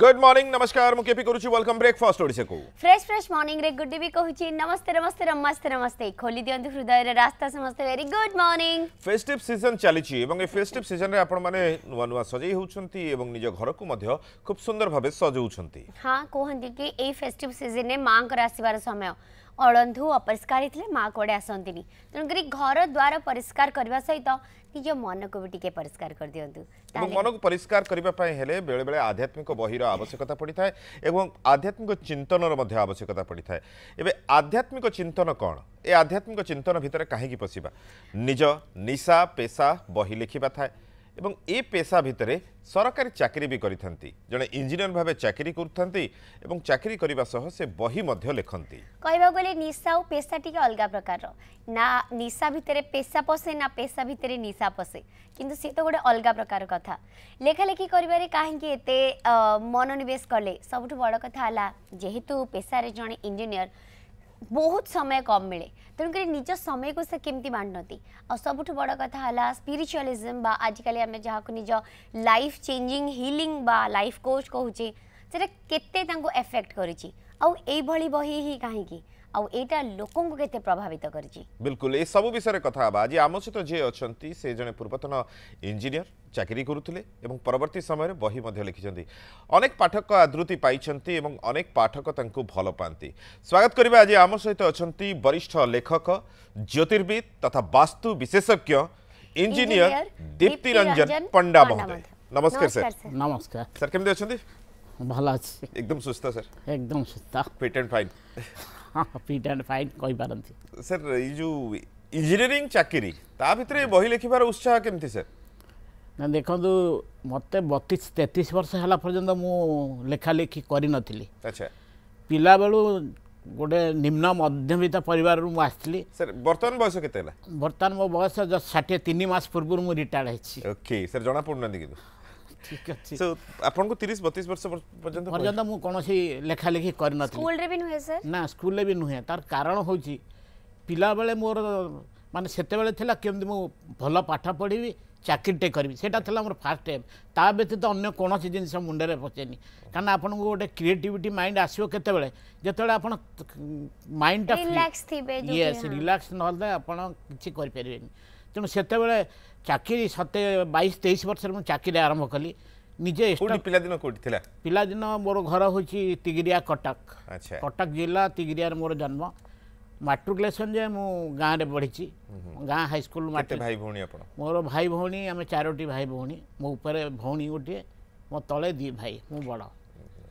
Good morning नमस्कार मु KP करूची वेलकम ब्रेकफास्ट ओडिसा को फ्रेश फ्रेश मॉर्निंग रे गुड भी कहूची नमस्ते नमस्ते नमस्ते नमस्ते खोली दियंतु हृदय रे रास्ता समस्त very good morning festive season चलीची एवं ए फेस्टिव सीजन रे आपण माने नुवा नुवा सजई होउछंती एवं निज घर को मध्य खूब सुंदर भाबे सजउछंती हां कोहंती कि ए फेस्टिव सीजन रे मां कर आसीबार समय अड़ंधु अपरिष्कार माँ कड़े आसती नहीं तेणुक घर द्वार परिष्कार करने सहित निज मन को भी टी परिष्कार कर दिखाँ मन को परिष्कार करने बेले बेले आध्यात्मिक बहर आवश्यकता पड़ता है आध्यात्मिक चिंतन आवश्यकता पड़ता है ए आध्यात्मिक चिंतन कौन ए आध्यात्मिक चिंतन भितर कहीं पशा निज निशा पेशा बही लिखा थाए এবং এ পেশা ভিতরে সরকারি চাকরি বি করে জন ইঞ্জিনিয়ার ভাবে চাকরি করতে এবং চাকরি করা সহ সে বহি মধ্যে লেখতে কহবাক গেলে নিশা ও পেশা টিকি অলগা প্রকার না নিশা ভিতরে পেশা পশে না পেশা ভিতরে নিশা পশে কিন্তু সে তো গোটে অলগা প্রকার কথা লেখালেখি করবার কাহি এতে মনোনিবেশ কলে সবুঠ বড় কথা হল যেহেতু পেশার জন ইঞ্জিনিয়ার बहुत समय कम मिले तेणुक निज समय को से केमती बांटती आ सब बड़ कथा है स्पिरिचुआलीजम आजिकल आम जहाँ निज life changing healing life coach कहचे সেটা কেতে তা এফেক্ট করেছি আইভাবে বহি হি কাহিকি আউ এইটা লোক কেতে প্রভাবিত করেছি বিলকুল এই সব বিষয়ে কথা হবা আজ আম সহ যে অনেক সে জন পূর্বতন ইঞ্জিনিয়র চাকরি করুলে এবং পরবর্তী সময়ের বহি লিখিছেন অনেক পাঠক আদৃতি পাইছেন এবং অনেক পাঠক তাঁকু ভাল পাঁচ স্বাগত করা আজ আম সহ অনেক বরিষ্ঠ লেখক জ্যোতির্বিদ তথা বাস্তু বিশেষজ্ঞ ইঞ্জিনিয়র দীপ্তি রঞ্জন পণ্ডা মহোদয় নমস্কার স্যার নমস্কার স্যার কেমন অনেক ଭଲ ଅଛି ଏକଦମ ସୁସ୍ଥ ସାର୍ ଏକଦମ ସୁସ୍ଥ fit and fine fit and fine କହିପାରନ୍ତି ସାର୍ ଏଇ ଯେଉଁ ଇଞ୍ଜିନିୟରିଂ ଚାକିରି ତା ଭିତରେ ବହି ଲେଖିବାର ଉତ୍ସାହ କେମିତି ସାର୍ ନା ଦେଖନ୍ତୁ ମୋତେ ବତିଶ ତେତିଶ ବର୍ଷ ହେଲା ପର୍ଯ୍ୟନ୍ତ ମୁଁ ଲେଖାଲେଖି କରିନଥିଲି ଆଚ୍ଛା ପିଲାବେଳୁ ଗୋଟେ ନିମ୍ନ ମଧ୍ୟବିତ୍ତ ପରିବାରରୁ ମୁଁ ଆସିଥିଲି ସାର୍ ବର୍ତ୍ତମାନ ବୟସ କେତେ ହେଲା ବର୍ତ୍ତମାନ ମୋ ବୟସ ଜଷ୍ଟ ଷାଠିଏ ତିନି ମାସ ପୂର୍ବରୁ ମୁଁ ରିଟାୟାର୍ଡ଼ ହେଇଛି ଓକେ ସାର୍ ଜଣାପଡ଼ୁନାହାନ୍ତି କିନ୍ତୁ ঠিক আছে সো আপনকু 30 32 বর্ষ পর্যন্ত পর্যন্ত মু কোনসি লেখা লেখি করি না স্কুল রে বি নুহে স্যার না স্কুল রে বি নুহে তার কারণ হচ্ছে পিলা বেলে মোর মানে সেতবেলে থিলা কেমতি মু ভালো পাঠ পড়িবি চাকরিটে করবি সেটা লা আমার ফার্স্ট এম তা ব্যতীত অন্য কোণী জিনিস মুন্ডে পচেনি কারণ আপনার গোটে ক্রিয়েটিভিটি মাইন্ড আসবে কেতবে যেতবে আপনার মাইন্ডটা ইয়েস রিলাক্স নহলে আপনার কিছু করে তেমন সেতবে ଚାକିରି ସତେ ବାଇଶ ତେଇଶ ବର୍ଷରେ ମୁଁ ଚାକିରି ଆରମ୍ଭ କଲି ନିଜେ ପିଲାଦିନ କେଉଁଠି ଥିଲା ପିଲାଦିନ ମୋର ଘର ହେଉଛି ତିଗିରିଆ କଟକ କଟକ ଜିଲ୍ଲା ତିଗିରିଆରେ ମୋର ଜନ୍ମ ମାଟ୍ରିକୁଲେସନ୍ ଯେ ମୁଁ ଗାଁରେ ପଢ଼ିଛି ଗାଁ ହାଇସ୍କୁଲ ଭାଇ ଭଉଣୀ ଆପଣ ମୋର ଭାଇ ଭଉଣୀ ଆମେ ଚାରୋଟି ଭାଇ ଭଉଣୀ ମୋ ଉପରେ ଭଉଣୀ ଗୋଟିଏ ମୋ ତଳେ ଦୁଇ ଭାଇ ମୁଁ ବଡ଼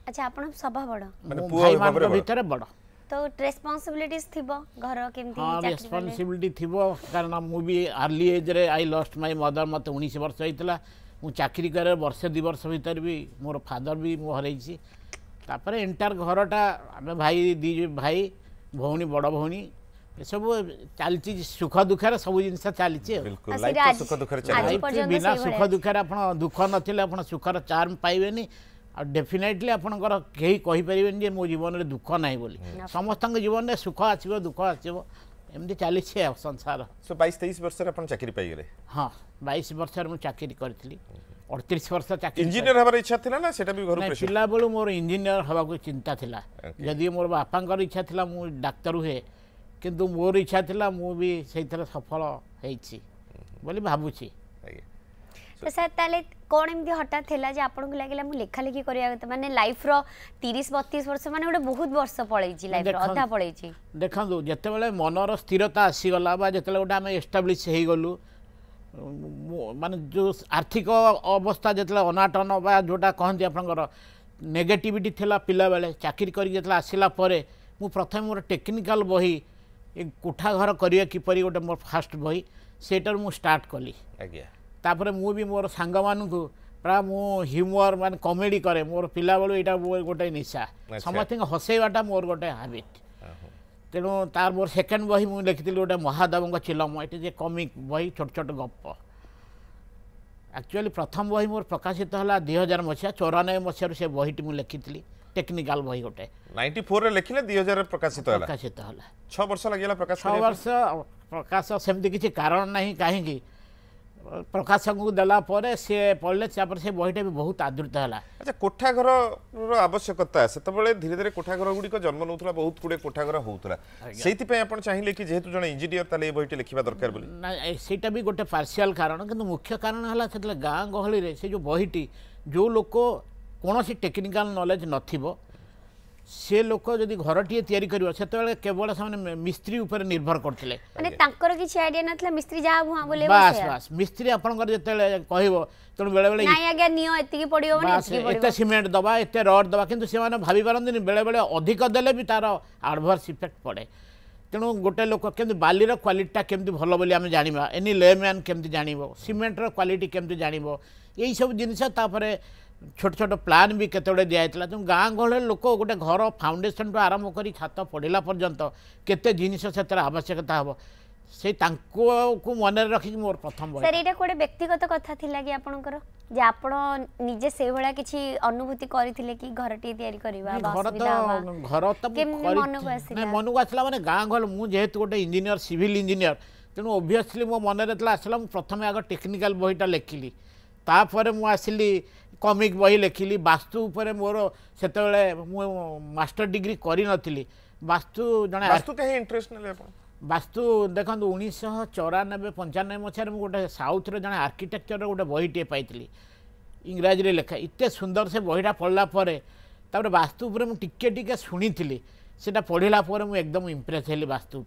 ଆଚ୍ଛା ଆପଣ ସଭା ବଡ଼ ଭାଇମାନଙ୍କ ଭିତରେ ବଡ଼ তো রেসপন্সিবিলিটিজ থিব ঘর কেমতি রেসপন্সিবিলিটি থিব কারণ মু বি আর্লি এজ রে আই লস্ট মাই মদর মতে 19 বর্ষ হইতলা মু চাকরি করে বর্ষে দুই বর্ষ ভিতরে বি মোর ফাদর বি মু হরাইছি তারপরে এন্টার ঘরটা আমি ভাই দুই ভাই ভৌণী বড় ভৌণী এসব চালছি সুখ দুঃখের সব জিনিস চালছি বিনা সুখ দুঃখের আপনার দুঃখ নথিলে আপনার সুখর চার্ম পাইবেনি ଆଉ ଡେଫିନେଟଲି ଆପଣଙ୍କର କେହି କହିପାରିବେନି ଯେ ମୋ ଜୀବନରେ ଦୁଃଖ ନାହିଁ ବୋଲି ସମସ୍ତଙ୍କ ଜୀବନରେ ସୁଖ ଆସିବ ଦୁଃଖ ଆସିବ ଏମିତି ଚାଲିଛି ଆଉ ସଂସାର ବାଇଶ ତେଇଶ ବର୍ଷରେ ଆପଣ ଚାକିରି ପାଇଗଲେ ହଁ ବାଇଶ ବର୍ଷରେ ମୁଁ ଚାକିରି କରିଥିଲି ଅଠତିରିଶ ବର୍ଷ ଚାକିରି ଇଞ୍ଜିନିୟର ହେବାର ଇଚ୍ଛା ଥିଲା ନା ସେଟା ବି ଘରୁ ପିଲାବେଳୁ ମୋର ଇଞ୍ଜିନିୟର ହେବାକୁ ଚିନ୍ତା ଥିଲା ଯଦିଓ ମୋର ବାପାଙ୍କର ଇଚ୍ଛା ଥିଲା ମୁଁ ଡାକ୍ତର ହୁଏ କିନ୍ତୁ ମୋର ଇଚ୍ଛା ଥିଲା ମୁଁ ବି ସେଇଥିରେ ସଫଳ ହେଇଛି ବୋଲି ଭାବୁଛି ତ ସାର୍ ତାହେଲେ କ'ଣ ଏମିତି ହଠାତ୍ ଥିଲା ଯେ ଆପଣଙ୍କୁ ଲାଗିଲା ମୁଁ ଲେଖାଲେଖି କରିବା କଥା ମାନେ ଲାଇଫ୍ର ତିରିଶ ବତିଶ ବର୍ଷ ମାନେ ଗୋଟେ ବହୁତ ବର୍ଷ ପଳେଇଛି ଲାଇଫ୍ର ଅଧା ପଳେଇଛି ଦେଖନ୍ତୁ ଯେତେବେଳେ ମନର ସ୍ଥିରତା ଆସିଗଲା ବା ଯେତେବେଳେ ଗୋଟେ ଆମେ ଏଷ୍ଟାବ୍ଲିଶ୍ ହେଇଗଲୁ ମାନେ ଯେଉଁ ଆର୍ଥିକ ଅବସ୍ଥା ଯେତେବେଳେ ଅନାଟନ ବା ଯେଉଁଟା କହନ୍ତି ଆପଣଙ୍କର ନେଗେଟିଭିଟି ଥିଲା ପିଲାବେଳେ ଚାକିରି କରିକି ଯେତେବେଳେ ଆସିଲା ପରେ ମୁଁ ପ୍ରଥମେ ମୋର ଟେକ୍ନିକାଲ୍ ବହି କୋଠାଘର କରିବା କିପରି ଗୋଟେ ମୋର ଫାର୍ଷ୍ଟ ବହି ସେଇଟାରୁ ମୁଁ ଷ୍ଟାର୍ଟ କଲି ଆଜ୍ଞା ତାପରେ ମୁଁ ବି ମୋର ସାଙ୍ଗମାନଙ୍କୁ ପ୍ରାୟ ମୁଁ ହ୍ୟୁମର ମାନେ କମେଡ଼ି କରେ ମୋର ପିଲାବେଳୁ ଏଇଟା ମୋର ଗୋଟେ ନିଶା ସମସ୍ତଙ୍କୁ ହସେଇବାଟା ମୋର ଗୋଟେ ହାବିଟ୍ ତେଣୁ ତାର ମୋର ସେକେଣ୍ଡ ବହି ମୁଁ ଲେଖିଥିଲି ଗୋଟେ ମହାଦେବଙ୍କ ଚିଲମ ଏଠି ଯେ କମିକ୍ ବହି ଛୋଟ ଛୋଟ ଗପ ଆକ୍ଚୁଆଲି ପ୍ରଥମ ବହି ମୋର ପ୍ରକାଶିତ ହେଲା ଦୁଇ ହଜାର ମସିହା ଚଉରାନବେ ମସିହାରୁ ସେ ବହିଟି ମୁଁ ଲେଖିଥିଲି টেকনিকাল বই গোটে 94 রে লিখিলে 2000 রে প্রকাশিত হলা প্রকাশিত হলা 6 বর্ষ লাগিলা প্রকাশ 6 বর্ষ প্রকাশ সেমতি কিছু কারণ নাই কাহিকি ପ୍ରକାଶଙ୍କୁ ଦେଲା ପରେ ସିଏ ପଢ଼ିଲେ ତାପରେ ସେ ବହିଟା ବି ବହୁତ ଆଦୃତ ହେଲା ଆଚ୍ଛା କୋଠାଘରର ଆବଶ୍ୟକତା ସେତେବେଳେ ଧୀରେ ଧୀରେ କୋଠାଘର ଗୁଡ଼ିକ ଜନ୍ମ ନେଉଥିଲା ବହୁତ ଗୁଡ଼ିଏ କୋଠାଘର ହେଉଥିଲା ସେଇଥିପାଇଁ ଆପଣ ଚାହିଁଲେ କି ଯେହେତୁ ଜଣେ ଇଞ୍ଜିନିୟର ତାହେଲେ ଏ ବହିଟି ଲେଖିବା ଦରକାର ବୋଲି ନା ସେଇଟା ବି ଗୋଟେ ପାର୍ସିଆଲ କାରଣ କିନ୍ତୁ ମୁଖ୍ୟ କାରଣ ହେଲା ସେତେବେଳେ ଗାଁ ଗହଳିରେ ସେ ଯେଉଁ ବହିଟି ଯେଉଁ ଲୋକ କୌଣସି ଟେକ୍ନିକାଲ ନଲେଜ ନଥିବ সে লোক যদি ঘরটিয়ে তৈরি করব সেতবে কেবল সে মিস্ত্রি উপরে নির্ভর করলে মানে তাঁর কিছু আইডিয়া নথিলা মিস্ত্রি যা ভুয়া বলে বাস বাস মিস্ত্রি আপনার যেতবে কহব তেমন বেড়ে বেড়ে নাই আজ্ঞা নিও এতিকি পড়িব মানে এতিকি পড়িব এতে সিমেন্ট দবা এতে রড দবা কিন্তু সে মানে ভাবি পারন্তিনি বেড়ে বেড়ে অধিক দেলে বি তার আডভার্স ইফেক্ট পড়ে তেণু গোটে লোক কেমি বালির কোয়ালিটিটা কেমি ভাল বলে আমি জাঁয়া এনি লেম্যান কেমি জাঁব সিমেন্টর কোয়ালিটি কেমি জাঁব এইসব জিনিস তাপরে ଛୋଟ ଛୋଟ ପ୍ଲାନ୍ ବି କେତେଗୁଡ଼େ ଦିଆଯାଇଥିଲା ତେଣୁ ଗାଁ ଗହଳିରେ ଲୋକ ଗୋଟେ ଘର ଫାଉଣ୍ଡେସନ୍ଠୁ ଆରମ୍ଭ କରି ଛାତ ପଡ଼ିଲା ପର୍ଯ୍ୟନ୍ତ କେତେ ଜିନିଷ ସେଥିରେ ଆବଶ୍ୟକତା ହେବ ସେ ତାଙ୍କୁ ମନରେ ରଖିକି ମୋର ପ୍ରଥମ ସାର୍ ଏଇଟା ଗୋଟେ ବ୍ୟକ୍ତିଗତ କଥା ଥିଲା କି ଆପଣଙ୍କର ଯେ ଆପଣ ନିଜେ ସେଇଭଳିଆ କିଛି ଅନୁଭୂତି କରିଥିଲେ କି ଘରଟିଏ ତିଆରି କରିବା ଘର ତ ଘର ତ ମନକୁ ଆସିଲା ମାନେ ଗାଁ ଗହଳି ମୁଁ ଯେହେତୁ ଗୋଟେ ଇଞ୍ଜିନିୟର ସିଭିଲ ଇଞ୍ଜିନିୟର ତେଣୁ ଓଭିୟସଲି ମୋ ମନରେ ଥିଲା ଆସିଲା ମୁଁ ପ୍ରଥମେ ଆଗ ଟେକ୍ନିକାଲ ବହିଟା ଲେଖିଲି ତାପରେ ମୁଁ ଆସିଲି कमिक बही लिखिली वास्तु मोर से मुस्टर डिग्री करी वास्तु जन वास्तु कहीं इंटरेस्ट ना वास्तु देख उन्नीस चौरानबे पंचानबे मसीह गोटे साउथ रे आर्किटेक्चर गोटे बहटे पाई इंग्राजी लिखा इतने सुंदर से बहटा पढ़ला वास्तु टिके टिके शुणी से पढ़ला मुझे एकदम इम्प्रेस है वास्तु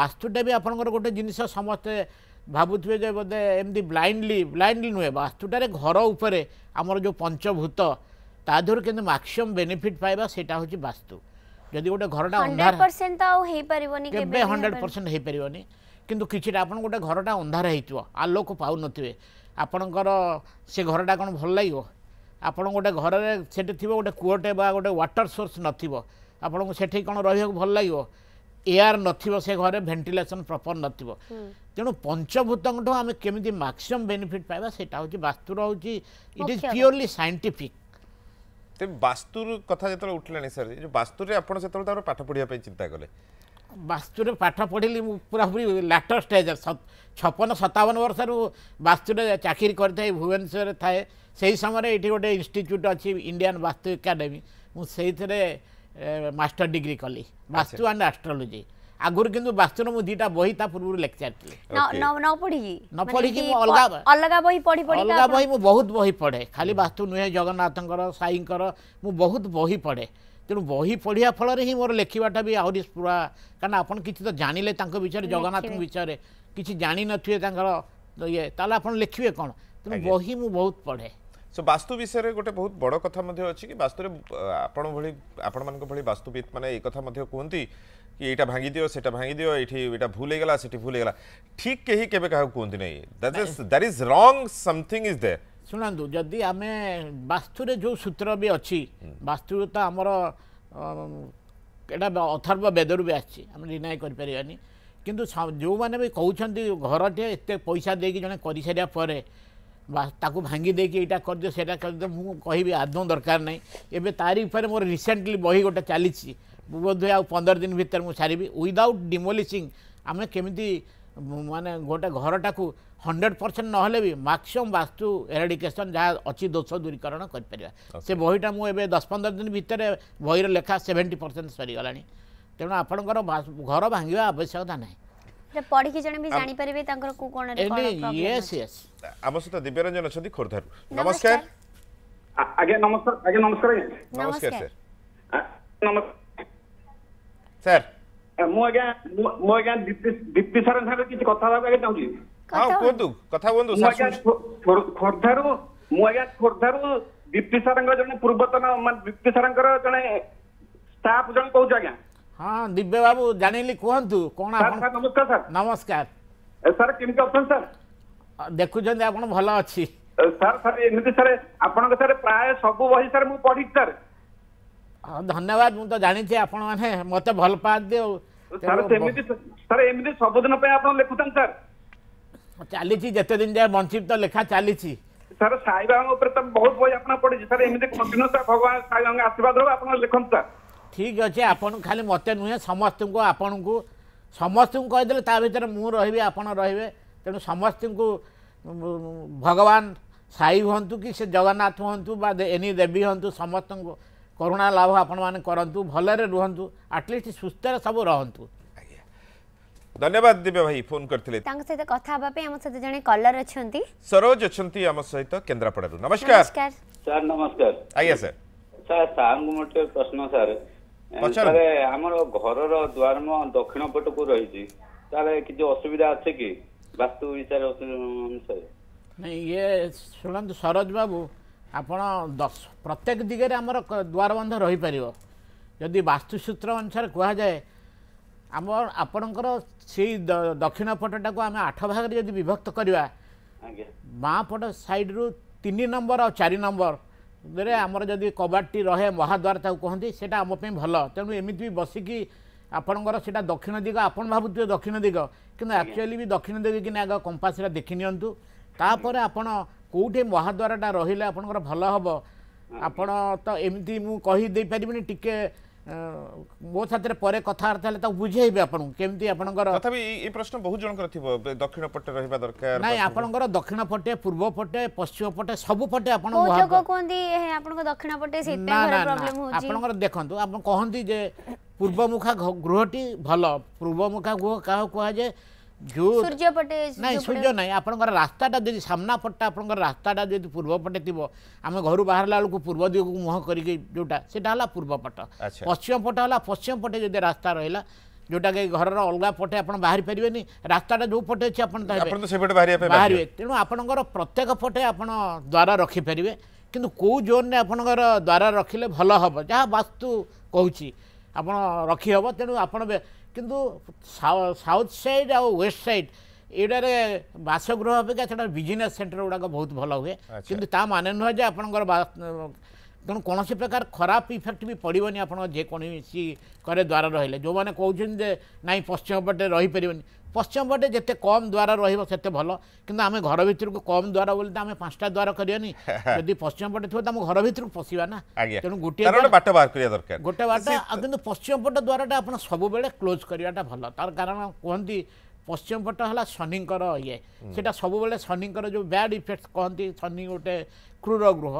वास्तुटा भी आपंकर गोटे जिनस समस्ते ଭାବୁଥିବେ ଯେ ବୋଧେ ଏମିତି ବ୍ଲାଇଣ୍ଡଲି ବ୍ଲାଇଣ୍ଡଲି ନୁହେଁ ବାସ୍ତୁଟାରେ ଘର ଉପରେ ଆମର ଯେଉଁ ପଞ୍ଚଭୂତ ତା ଦେହରୁ କିନ୍ତୁ ମ୍ୟାକ୍ସିମମ୍ ବେନିଫିଟ୍ ପାଇବା ସେଇଟା ହେଉଛି ବାସ୍ତୁ ଯଦି ଗୋଟେ ଘରଟା ଅନ୍ଧାର କେବେ ହଣ୍ଡ୍ରେଡ଼ ପରସେଣ୍ଟ ହେଇପାରିବନି କିନ୍ତୁ କିଛିଟା ଆପଣ ଗୋଟେ ଘରଟା ଅନ୍ଧାର ହେଇଥିବ ଆଲୋକ ପାଉନଥିବେ ଆପଣଙ୍କର ସେ ଘରଟା କ'ଣ ଭଲ ଲାଗିବ ଆପଣ ଗୋଟେ ଘରରେ ସେଠି ଥିବ ଗୋଟେ କୂଅଟେ ବା ଗୋଟେ ୱାଟର ସୋର୍ସ ନଥିବ ଆପଣଙ୍କୁ ସେଠି କ'ଣ ରହିବାକୁ ଭଲ ଲାଗିବ এয়ার নথিব সে ঘরে ভেন্টিলেসন প্রপর নথিব তেণু পঞ্চভূতଙ୍କଠୁ ଆମେ କେମିତି ମ୍ୟାକ୍ସିମମ୍ ବେନିଫିଟ୍ ପାଇବା ସେଇଟା ହେଉଛି ବାସ୍ତୁର ହେଉଛି ଇଟ୍ ଇଜ୍ ପିଓରଲି ସାଇଣ୍ଟିଫିକ୍ ତେବେ ବାସ୍ତୁର କଥା ଯେତେବେଳେ ଉଠିଲାଣି ସାର୍ ଯେଉଁ ବାସ୍ତୁରେ ଆପଣ ସେତେବେଳେ ତାପରେ ପାଠ ପଢ଼ିବା ପାଇଁ ଚିନ୍ତା କଲେ ବାସ୍ତୁରେ ପାଠ ପଢ଼ିଲି ମୁଁ ପୁରାପୁରି ଲାଟର ଷ୍ଟେଜ୍ ଛପନ ସତାବନ ବର୍ଷରୁ ବାସ୍ତୁରେ ଚାକିରି କରିଥାଏ ଭୁବନେଶ୍ୱରରେ ଥାଏ ସେହି ସମୟରେ ଏଠି ଗୋଟେ ଇନଷ୍ଟିଚ୍ୟୁଟ୍ ଅଛି ଇଣ୍ଡିଆନ୍ ବାସ୍ତୁ ଏକାଡେମୀ ମୁଁ ସେଇଥିରେ মাস্টার ডিগ্রি କଲି ବାସ୍ତୁ ଆଣ୍ଡ ଆଷ୍ଟ୍ରୋଲୋଜି ଆଗରୁ କିନ୍ତୁ ବାସ୍ତୁର ମୁଁ ଦୁଇଟା ବହି ତା ପୂର୍ବରୁ ଲେକ୍ଚର ଥିଲି ନ ପଢ଼ିକି ନ ପଢ଼ିକି ମୁଁ ଅଲଗା ଅଲଗା ବହି ପଢ଼ି ପଢ଼ି ଅଲଗା ବହି ମୁଁ ବହୁତ ବହି ପଢ଼େ ଖାଲି ବାସ୍ତୁ ନୁହେଁ ଜଗନ୍ନାଥଙ୍କର ସାଇଙ୍କର ମୁଁ ବହୁତ ବହି ପଢ଼େ ତେଣୁ ବହି ପଢ଼ିବା ଫଳରେ ହିଁ ମୋର ଲେଖିବାଟା ବି ଆହୁରି ପୁରା କାରଣ ଆପଣ କିଛି ତ ଜାଣିଲେ ତାଙ୍କ ବିଷୟରେ ଜଗନ୍ନାଥଙ୍କ ବିଷୟରେ କିଛି ଜାଣିନଥିବେ ତାଙ୍କର ଇଏ ତାହେଲେ ଆପଣ ଲେଖିବେ କ'ଣ ତେଣୁ ବହି ମୁଁ ବହୁତ ପଢ଼େ সো বাস্তু বিষয়ে গোটে বহুত বড় কথা মধ্যে অছি বাস্তুরে আপন ভলি আপন মানক ভলি বাস্তুবিদ মানে এই কথা মধ্যে কুহନ୍ତି কি এইটা ভাঙি দিও সেটা ভাঙি দিও এটি এটা ভুল হয়ে গেল সেটি ভুল হয়ে গেল ঠিক কেহি কেবে কাহু কুহନ୍ତି নাই that is something is the something যদি আমি ଶୁଣନ୍ତୁ ଯଦି ଆମେ ବାସ୍ତୁରେ ଯେଉଁ ସୂତ୍ର ବି ଅଛି ବାସ୍ତୁ ତ ଆମର ଏଇଟା ଅଥର୍ବ ବେଦରୁ ବି ଆସିଛି ଆମେ ଡିନାଏ କରିପାରିବାନି କିନ୍ତୁ ଯେଉଁମାନେ ବି କହୁଛନ୍ତି ଘରଟିଏ ଏତେ ପଇସା ଦେଇକି ଜଣେ କରିସାରିବା ପରେ ताको भांगी दे किटा कर दिव से कर दिव तो मुझे कह आद दरकार नहीं तारीख पर मोर रिसेंटली बही गोटे चली बोधे आ पंदर दिन भितर मुझे सारि विदाउट डिमोलीसींग आम केमी मानने गोटे घर टाक हंड्रेड परसेंट ना भी मैक्सीम वास्तु एराडिकेसन जहाँ अच्छी दोष दूरीकरण कर बहीटा मुझे दस पंदर दिन भितर बहर लेखा सेवेन्टी परसेंट सरीगला तेणु आपण घर भांगा आवश्यकता नहीं পড়িকি জনে বি জানি পারিবে তাঙ্কর কো কোণ রে কোণ প্রবলেম यस यस আমার সাথে দিব্যরঞ্জন আছেন খোর্ধার নমস্কার আগে নমস্কার আগে নমস্কার নমস্কার স্যার নমস্কার স্যার ମୁଁ ଆଜ୍ଞା ମୁଁ ଆଜ୍ଞା ଦୀପ୍ତି ସାରଙ୍କ ସାଙ୍ଗରେ କିଛି କଥା ହେବାକୁ ଆଜ୍ଞା ଚାହୁଁଛି ହଁ କୁହନ୍ତୁ କଥା କୁହନ୍ତୁ ଖୋର୍ଦ୍ଧାରୁ ମୁଁ ଆଜ୍ଞା ଖୋର୍ଦ୍ଧାରୁ ଦୀପ୍ତି ସାରଙ୍କର ଜଣେ ପୂର୍ବତନ ମାନେ ଦୀପ୍ତି ସାରଙ୍କର ଜଣେ ଷ୍ଟାଫ୍ ଜଣେ କହୁଛି ଆଜ୍ଞା ହଁ ଦିବ୍ୟ ବାବୁ ଜାଣିଲି କୁହନ୍ତୁ କ'ଣ ନମସ୍କାର ସାର୍ ନମସ୍କାର ସାର୍ କେମିତି ଅଛନ୍ତି ସାର୍ ଦେଖୁଛନ୍ତି ଆପଣ ଭଲ ଅଛି ସାର୍ ସାର୍ ଏମିତି ସାର୍ ଆପଣଙ୍କ ସାର୍ ପ୍ରାୟ ସବୁ ବହି ସାର୍ ମୁଁ ପଢିଛି ସାର୍ ହଁ ଧନ୍ୟବାଦ ମୁଁ ତ ଜାଣିଛି ଆପଣମାନେ ମୋତେ ଭଲ ପାଆନ୍ତି ଆଉ ସାର୍ ସେମିତି ସାର୍ ଏମିତି ସବୁଦିନ ପାଇଁ ଆପଣ ଲେଖୁଛନ୍ତି ସାର୍ ଚାଲିଛି ଯେତେ ଦିନ ଯାଏ ବଞ୍ଚିବି ତ ଲେଖା ଚାଲିଛି ସାର୍ ସାଇ ବାବାଙ୍କ ଉପରେ ତ ବହୁତ ବହି ଆପଣ ପଢିଛି ସାର୍ ଏମିତି କଣ୍ଟିନ୍ୟୁ ସାର୍ ଭଗବାନ ସାଇ ବାବାଙ୍କ ଆଶୀର୍ବାଦ ହବ ଆପଣ ଲେଖନ୍ତୁ ସାର୍ ଠିକ୍ ଅଛି ଆପଣ ଖାଲି ମୋତେ ନୁହେଁ ସମସ୍ତଙ୍କୁ ଆପଣଙ୍କୁ ସମସ୍ତଙ୍କୁ କହିଦେଲେ ତା ଭିତରେ ମୁଁ ରହିବି ଆପଣ ରହିବେ ତେଣୁ ସମସ୍ତଙ୍କୁ ଭଗବାନ ସାଇ ହୁଅନ୍ତୁ କି ସେ ଜଗନ୍ନାଥ ହୁଅନ୍ତୁ ବା ଏନି ଦେବୀ ହୁଅନ୍ତୁ ସମସ୍ତଙ୍କୁ କରୁଣା ଲାଭ ଆପଣମାନେ କରନ୍ତୁ ଭଲରେ ରୁହନ୍ତୁ ଆଟଲିଷ୍ଟ ସୁସ୍ଥରେ ସବୁ ରହନ୍ତୁ ଧନ୍ୟବାଦ ଦିବ୍ୟ ଭାଇ ଫୋନ କରିଥିଲେ ତାଙ୍କ ସହିତ କଥା ହେବା ପାଇଁ ଆମ ସହିତ ଜଣେ କଲର ଅଛନ୍ତି ସରୋଜ ଅଛନ୍ତି ଆମ ସହିତ କେନ୍ଦ୍ରାପଡ଼ାରୁ ନମସ୍କାର ସାର୍ ନମସ୍କାର ଆଜ୍ଞା ସାର୍ ସାର୍ ସାର୍ଙ୍କୁ ମୋର ଟିକେ ପ୍ରଶ୍ନ ସାର୍ ତାହେଲେ ଆମର ଘରର ଦ୍ୱାରମ ଦକ୍ଷିଣ ପଟକୁ ରହିଛି ତାହେଲେ କିଛି ଅସୁବିଧା ଅଛି କି ବାସ୍ତୁ ବିଷୟରେ ଅନୁସାରେ ନାଇଁ ଇଏ ଶୁଣନ୍ତୁ ସରୋଜ ବାବୁ ଆପଣ ଦଶ ପ୍ରତ୍ୟେକ ଦିଗରେ ଆମର ଦ୍ୱାର ବନ୍ଧ ରହିପାରିବ ଯଦି ବାସ୍ତୁସୂତ୍ର ଅନୁସାରେ କୁହାଯାଏ ଆମ ଆପଣଙ୍କର ସେଇ ଦକ୍ଷିଣ ପଟଟାକୁ ଆମେ ଆଠ ଭାଗରେ ଯଦି ବିଭକ୍ତ କରିବା ବାଁ ପଟ ସାଇଡ଼ରୁ ତିନି ନମ୍ବର ଆଉ ଚାରି ନମ୍ବର ରେ ଆମର ଯଦି କବାଟଟି ରହେ ମହାଦ୍ୱାର ତାକୁ କହନ୍ତି ସେଇଟା ଆମ ପାଇଁ ଭଲ ତେଣୁ ଏମିତି ବି ବସିକି ଆପଣଙ୍କର ସେଇଟା ଦକ୍ଷିଣ ଦିଗ ଆପଣ ଭାବୁଥିବେ ଦକ୍ଷିଣ ଦିଗ କିନ୍ତୁ ଆକ୍ଚୁଆଲି ବି ଦକ୍ଷିଣ ଦିଗ କିନା ଆଗ କମ୍ପାସଟା ଦେଖି ନିଅନ୍ତୁ ତାପରେ ଆପଣ କେଉଁଠି ମହାଦ୍ୱାରଟା ରହିଲେ ଆପଣଙ୍କର ଭଲ ହେବ ଆପଣ ତ ଏମିତି ମୁଁ କହିଦେଇପାରିବିନି ଟିକିଏ ମୋ ସାଥିରେ ପରେ କଥାବାର୍ତ୍ତା ହେଲେ ତାକୁ ବୁଝେଇବେ ଆପଣଙ୍କୁ କେମିତି ଆପଣଙ୍କର ତଥାପି ଏ ପ୍ରଶ୍ନ ବହୁତ ଜଣଙ୍କର ଥିବ ଦକ୍ଷିଣ ପଟେ ରହିବା ଦରକାର ନାଇଁ ଆପଣଙ୍କର ଦକ୍ଷିଣ ପଟେ ପୂର୍ବ ପଟେ ପଶ୍ଚିମ ପଟେ ସବୁ ପଟେ ଆପଣ କୁହନ୍ତି ଆପଣଙ୍କ ଦକ୍ଷିଣ ପଟେ ଆପଣଙ୍କର ଦେଖନ୍ତୁ ଆପଣ କହନ୍ତି ଯେ ପୂର୍ବମୁଖା ଗୃହଟି ଭଲ ପୂର୍ବମୁଖା ଗୃହ କାହାକୁ କୁହାଯାଏ ନାଇଁ ସୂର୍ଯ୍ୟ ନାହିଁ ଆପଣଙ୍କର ରାସ୍ତାଟା ଯଦି ସାମ୍ନା ପଟଟା ଆପଣଙ୍କର ରାସ୍ତାଟା ଯଦି ପୂର୍ବପଟେ ଥିବ ଆମେ ଘରୁ ବାହାରିଲା ବେଳକୁ ପୂର୍ବ ଦିଗକୁ ମୁହଁ କରିକି ଯେଉଁଟା ସେଟା ହେଲା ପୂର୍ବପଟ ପଶ୍ଚିମ ପଟ ହେଲା ପଶ୍ଚିମ ପଟେ ଯଦି ରାସ୍ତା ରହିଲା ଯେଉଁଟାକି ଘରର ଅଲଗା ପଟେ ଆପଣ ବାହାରି ପାରିବେନି ରାସ୍ତାଟା ଯେଉଁ ପଟେ ଅଛି ଆପଣ ବାହାରିବେ ତେଣୁ ଆପଣଙ୍କର ପ୍ରତ୍ୟେକ ପଟେ ଆପଣ ଦ୍ୱାର ରଖିପାରିବେ କିନ୍ତୁ କେଉଁ ଜୋନ୍ରେ ଆପଣଙ୍କର ଦ୍ୱାର ରଖିଲେ ଭଲ ହେବ ଯାହା ବାସ୍ତୁ କହୁଛି ଆପଣ ରଖିହେବ ତେଣୁ ଆପଣ କିନ୍ତୁ ସାଉଥ୍ ସାଇଡ଼୍ ଆଉ ୱେଷ୍ଟ ସାଇଡ଼୍ ଏଇଟାରେ ବାସଗୃହ ଅପେକ୍ଷା ସେଟା ବିଜନେସ୍ ସେଣ୍ଟର ଗୁଡ଼ାକ ବହୁତ ଭଲ ହୁଏ କିନ୍ତୁ ତା ମାନେ ନୁହେଁ ଯେ ଆପଣଙ୍କର ତେଣୁ କୌଣସି ପ୍ରକାର ଖରାପ ଇଫେକ୍ଟ ବି ପଡ଼ିବନି ଆପଣଙ୍କ ଯେକୌଣସି କରେ ଦ୍ୱାର ରହିଲେ ଯେଉଁମାନେ କହୁଛନ୍ତି ଯେ ନାଇଁ ପଶ୍ଚିମ ପଟେ ରହିପାରିବନି পশ্চিম পটে যেতে কম দ্বার রহব সেতে ভাল কিন্তু আমি ঘর ভিতরক কম দ্বার বলে তো আমি পাঁচটা দ্বার করিনি যদি পশ্চিম পটে থাকবে আমি ঘর ভিতরক পশিবা না তেমন গোটিয়ে বাট বাহার করা দরকার গোটে বাট কিন্তু পশ্চিম পট দ্বারটা আপনার সবুলে ক্লোজ করাটা ভাল তার কারণ কুহতি পশ্চিম পট হল শনিঙ্কর ইয়ে সেটা সবুলে শনিঙ্কর যে ব্যাড ইফেক্ট কহতি শনি গোটে ক্রূর গৃহ